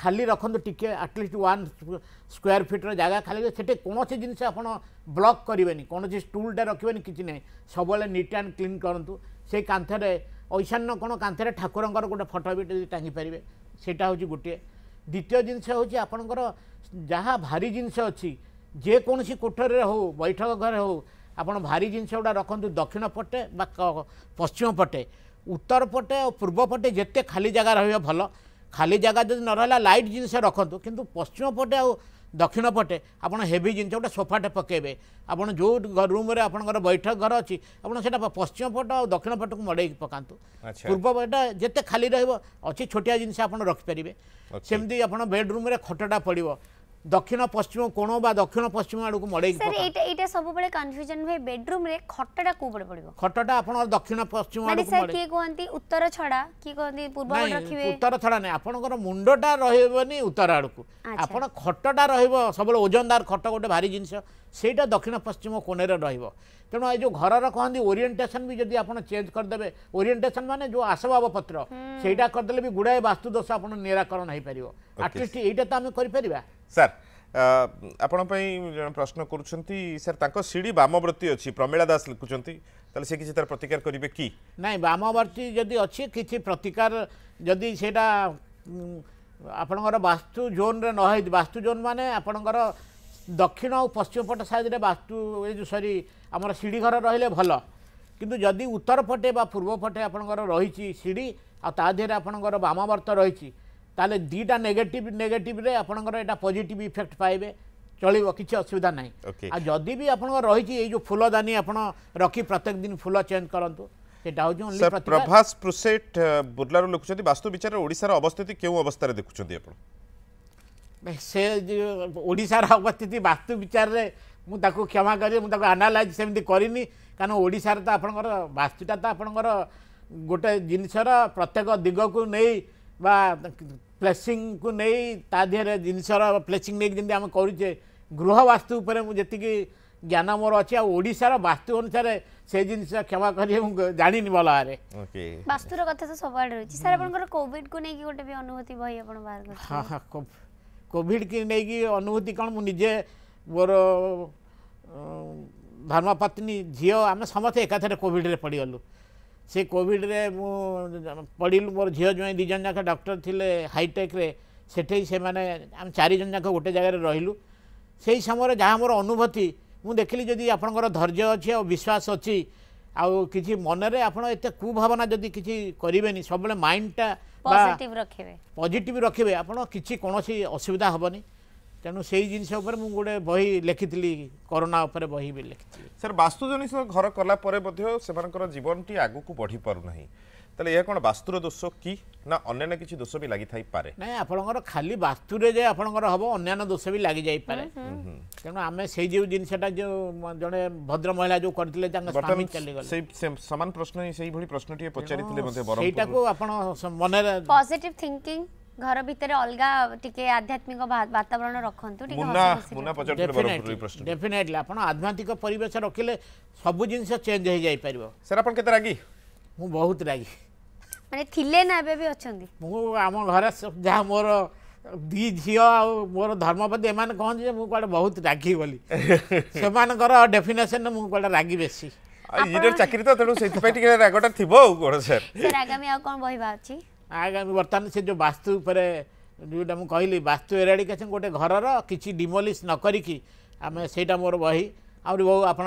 ଖାଲି ରଖନ୍ତୁ ଟିକେ ଆଟଲିଷ୍ଟ ୱାନ୍ ସ୍କୋୟାର ଫିଟ୍ର ଜାଗା ଖାଲି ସେଠି କୌଣସି ଜିନିଷ ଆପଣ ବ୍ଲକ୍ କରିବେନି କୌଣସି ଷ୍ଟୁଲ୍ଟା ରଖିବେନି କିଛି ନାହିଁ ସବୁବେଳେ ନିଟ୍ ଆଣ୍ଡ କ୍ଲିନ୍ କରନ୍ତୁ ସେଇ କାନ୍ଥରେ ଐଶାନ୍ୟ କ'ଣ କାନ୍ଥରେ ଠାକୁରଙ୍କର ଗୋଟେ ଫଟୋ ବି ଯଦି ଟାଙ୍ଗିପାରିବେ ସେଇଟା ହେଉଛି ଗୋଟିଏ ଦ୍ୱିତୀୟ ଜିନିଷ ହେଉଛି ଆପଣଙ୍କର ଯାହା ଭାରି ଜିନିଷ ଅଛି ଯେକୌଣସି କୋଠରୀରେ ହେଉ ବୈଠକ ଘରେ ହେଉ ଆପଣ ଭାରି ଜିନିଷ ଗୁଡ଼ା ରଖନ୍ତୁ ଦକ୍ଷିଣ ପଟେ ବା ପଶ୍ଚିମ ପଟେ ଉତ୍ତର ପଟେ ଆଉ ପୂର୍ବ ପଟେ ଯେତେ ଖାଲି ଜାଗା ରହିବ ଭଲ ଖାଲି ଜାଗା ଯଦି ନ ରହିଲା ଲାଇଟ୍ ଜିନିଷ ରଖନ୍ତୁ କିନ୍ତୁ ପଶ୍ଚିମ ପଟେ ଆଉ ଦକ୍ଷିଣ ପଟେ ଆପଣ ହେଭି ଜିନିଷ ଗୋଟେ ସୋଫାଟେ ପକାଇବେ ଆପଣ ଯେଉଁ ରୁମ୍ରେ ଆପଣଙ୍କର ବୈଠକ ଘର ଅଛି ଆପଣ ସେଇଟା ପଶ୍ଚିମ ପଟ ଆଉ ଦକ୍ଷିଣ ପଟକୁ ମଡ଼େଇକି ପକାନ୍ତୁ ପୂର୍ବ ପଟା ଯେତେ ଖାଲି ରହିବ ଅଛି ଛୋଟିଆ ଜିନିଷ ଆପଣ ରଖିପାରିବେ ସେମିତି ଆପଣ ବେଡ଼ରୁମ୍ରେ ଖଟଟା ପଡ଼ିବ ଦକ୍ଷିଣ ପଶ୍ଚିମ କୋଣ ବା ଦକ୍ଷିଣ ପଶ୍ଚିମ ଆଡ଼କୁ ମଡ଼େଇକି ଏଇଟା ଏଇଟା ସବୁବେଳେ କନଫ୍ୟୁଜନ୍ ହୁଏ ବେଡ୍ରୁମ୍ରେ ଖଟଟା କେଉଁପଟେ ପଡ଼ିବ ଖଟଟା ଆପଣ ଦକ୍ଷିଣ ପଶ୍ଚିମ କିଏ କୁହନ୍ତି ଉତ୍ତର ଛଡ଼ା କିଏ କୁହନ୍ତି ପୂର୍ବ ରଖିବେ ଉତ୍ତର ଛଡ଼ା ନାହିଁ ଆପଣଙ୍କର ମୁଣ୍ଡଟା ରହିବନି ଉତ୍ତର ଆଡ଼କୁ ଆପଣ ଖଟଟା ରହିବ ସବୁବେଳେ ଓଜନଦାର ଖଟ ଗୋଟେ ଭାରି ଜିନିଷ ସେଇଟା ଦକ୍ଷିଣ ପଶ୍ଚିମ କୋଣରେ ରହିବ ତେଣୁ ଏ ଯେଉଁ ଘରର କହନ୍ତି ଓରିଏଣ୍ଟେସନ୍ ବି ଯଦି ଆପଣ ଚେଞ୍ଜ କରିଦେବେ ଓରିଏଣ୍ଟେସନ୍ ମାନେ ଯେଉଁ ଆସବାବପତ୍ର ସେଇଟା କରିଦେଲେ ବି ଗୁଡ଼ାଏ ବାସ୍ତୁଦୋଷ ଆପଣ ନିରାକରଣ ହେଇପାରିବ ଆଟଲିଷ୍ଟ ଏଇଟା ତ ଆମେ କରିପାରିବା ସାର୍ ଆପଣ ପାଇଁ ପ୍ରଶ୍ନ କରୁଛନ୍ତି ସାର୍ ତାଙ୍କ ସିଡ଼ି ବାମବ୍ରତୀ ଅଛି ପ୍ରମିଳା ଦାସ ଲେଖୁଛନ୍ତି ତାହେଲେ ସେ କିଛି ତାର ପ୍ରତିକାର କରିବେ କି ନାଇଁ ବାମବ୍ରତୀ ଯଦି ଅଛି କିଛି ପ୍ରତିକାର ଯଦି ସେଇଟା ଆପଣଙ୍କର ବାସ୍ତୁ ଜୋନ୍ରେ ନ ହେଇଛି ବାସ୍ତୁ ଜୋନ୍ ମାନେ ଆପଣଙ୍କର দক্ষিণ ଆଉ ପଶ୍ଚିମ ପଟ ସାଇଡ଼୍ରେ ବାସ୍ତୁ ଏ ଯେଉଁ ସରି ଆମର ସିଡ଼ି ଘର ରହିଲେ ଭଲ କିନ୍ତୁ ଯଦି ଉତ୍ତର ପଟେ ବା ପୂର୍ବ ପଟେ ଆପଣଙ୍କର ରହିଛି ସିଡ଼ି ଆଉ ତା ଦେହରେ ଆପଣଙ୍କର ବାମାବର୍ତ୍ତ ରହିଛି ତାହେଲେ ଦୁଇଟା ନେଗେଟିଭ୍ ନେଗେଟିଭ୍ରେ ଆପଣଙ୍କର ଏଇଟା ପଜିଟିଭ୍ ଇଫେକ୍ଟ ପାଇବେ চলিব কিছু অসুবিধা নাই আর যদি বি আপনার রয়েছে এই যে ফুলদানি আপনার রকি প্রত্যেক দিন ফুল চেঞ্জ করতু সেটা হচ্ছে প্রভাস প্রুসেট বুর্লার লিখুছেন বাস্তু বিচারে ওড়িশার অবস্থিতি কেউ অবস্থায় দেখুছেন আপনার उपस्थिति वास्तु विचारले म क्षमा आनालइजी गरिन किसार त आस्तुटा त आपणको गटे जिनिस र प्रत्येक दिग कु प्लेसिङ कुरा जिनिस र प्लेसिङ नै आमे गृहवास्तुति ज्ञान म वास्तु अनुसार सिस क्षमा जाने भए वास्तु कथा गोटे भी अनुभूति बहिनी କୋଭିଡ଼ କି ନେଇକି ଅନୁଭୂତି କ'ଣ ମୁଁ ନିଜେ ମୋର ଧର୍ମପତ୍ନୀ ଝିଅ ଆମେ ସମସ୍ତେ ଏକାଥରେ କୋଭିଡ଼ରେ ପଡ଼ିଗଲୁ ସେ କୋଭିଡ଼ରେ ମୁଁ ପଡ଼ିଲୁ ମୋର ଝିଅ ଜ୍ୱାଇଁ ଦୁଇ ଜଣ ଯାକ ଡକ୍ଟର ଥିଲେ ହାଇଟେକ୍ରେ ସେଠି ସେମାନେ ଆମେ ଚାରିଜଣ ଯାକ ଗୋଟେ ଜାଗାରେ ରହିଲୁ ସେହି ସମୟରେ ଯାହା ମୋର ଅନୁଭୂତି ମୁଁ ଦେଖିଲି ଯଦି ଆପଣଙ୍କର ଧୈର୍ଯ୍ୟ ଅଛି ଆଉ ବିଶ୍ୱାସ ଅଛି ଆଉ କିଛି ମନରେ ଆପଣ ଏତେ କୁଭାବନା ଯଦି କିଛି କରିବେନି ସବୁବେଳେ ମାଇଣ୍ଡଟା ପଜିଟିଭ ରଖିବେ ଆପଣ କିଛି କୌଣସି ଅସୁବିଧା ହେବନି ତେଣୁ ସେଇ ଜିନିଷ ଉପରେ ମୁଁ ଗୋଟେ ବହି ଲେଖିଥିଲି କରୋନା ଉପରେ ବହି ବି ଲେଖିଥିଲି ସାର୍ ବାସ୍ତୁ ଜିନିଷ ଘର କଲା ପରେ ମଧ୍ୟ ସେମାନଙ୍କର ଜୀବନଟି ଆଗକୁ ବଢ଼ିପାରୁନାହିଁ তাহলে এ কোণ বাস্তুর দোষ কি না অন্যান্য কিছু দোষ বি লাগি থাই পারে না আপনার খালি বাস্তুরে যে আপনার হব অন্যান্য দোষ বি লাগি যাই পারে তেমন আমি সেই যে জিনিসটা যে জনে ভদ্র মহিলা যে করলে তাঙ্ক স্বামী চলে গলে সেই সমান প্রশ্ন সেই ভলি প্রশ্নটি পচারিলে মধ্যে বড় সেইটাকু আপন মনে পজিটিভ থিংকিং ঘর ভিতরে অলগা টিকে আধ্যাত্মিক বাতাবরণ রাখন্তু টিকে মুনা মুনা পচারতে বড় প্রশ্ন ডেফিনেটলি আপন আধ্যাত্মিক পরিবেশ রাখিলে সব জিনিস চেঞ্জ হয়ে যাই পারিব স্যার আপন কেতে রাগি মু বহুত রাগি ମାନେ ଥିଲେ ନା ଏବେ ବି ଅଛନ୍ତି ମୁଁ ଆମ ଘରେ ଯାହା ମୋର ଦି ଝିଅ ଆଉ ମୋର ଧର୍ମପତି ଏମାନେ କହନ୍ତି ଯେ ମୁଁ କୁଆଡ଼େ ବହୁତ ରାଗି ବୋଲି ସେମାନଙ୍କର ଡେଫିନେସନରେ ମୁଁ କୁଆଡ଼େ ରାଗି ବେଶୀ ଇଞ୍ଜିନିୟର ଚାକିରି ତ ତେଣୁ ସେଥିପାଇଁ ଟିକେ ରାଗଟା ଥିବ ଆଉ କ'ଣ ସାର୍ ସାର୍ ଆଗାମୀ ଆଉ କ'ଣ ବହିବା ଅଛି ଆଗାମୀ ବର୍ତ୍ତମାନ ସେ ଯେଉଁ ବାସ୍ତୁ ଉପରେ ଯେଉଁଟା ମୁଁ କହିଲି ବାସ୍ତୁ ଏରାଡିକେସନ୍ ଗୋଟେ ଘରର କିଛି ଡିମୋଲିସ୍ ନ କରିକି ଆମେ ସେଇଟା ମୋର ବହି ଆହୁରି ବହୁ ଆପଣ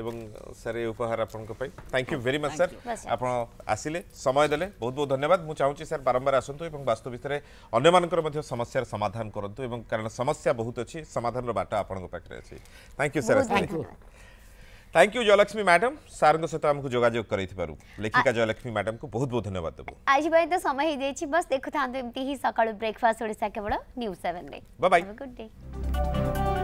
एवं सर ये उपहार आपंक thank you very much sir आप आसिले समय दे बहुत बहुत धन्यवाद मुझे चाहूँ सर बारंबार आसतु और बास्तव भितर अन्य समस्या समाधान करूँ और कारण समस्या बहुत अच्छी समाधान बाट आप thank you sir thank you Jayalakshmi madam Sarang सहित आमको जोगाजोग करैथि पारु लेखिका जयलक्ष्मी मैडम को बहुत बहुत धन्यवाद देबो आज बाय त तो समय हे जेछि बस देखु थांतो इमति ही सकाळ ब्रेकफास्ट ओडिसा केवल न्यूज 7 रे बाय बाय गुड डे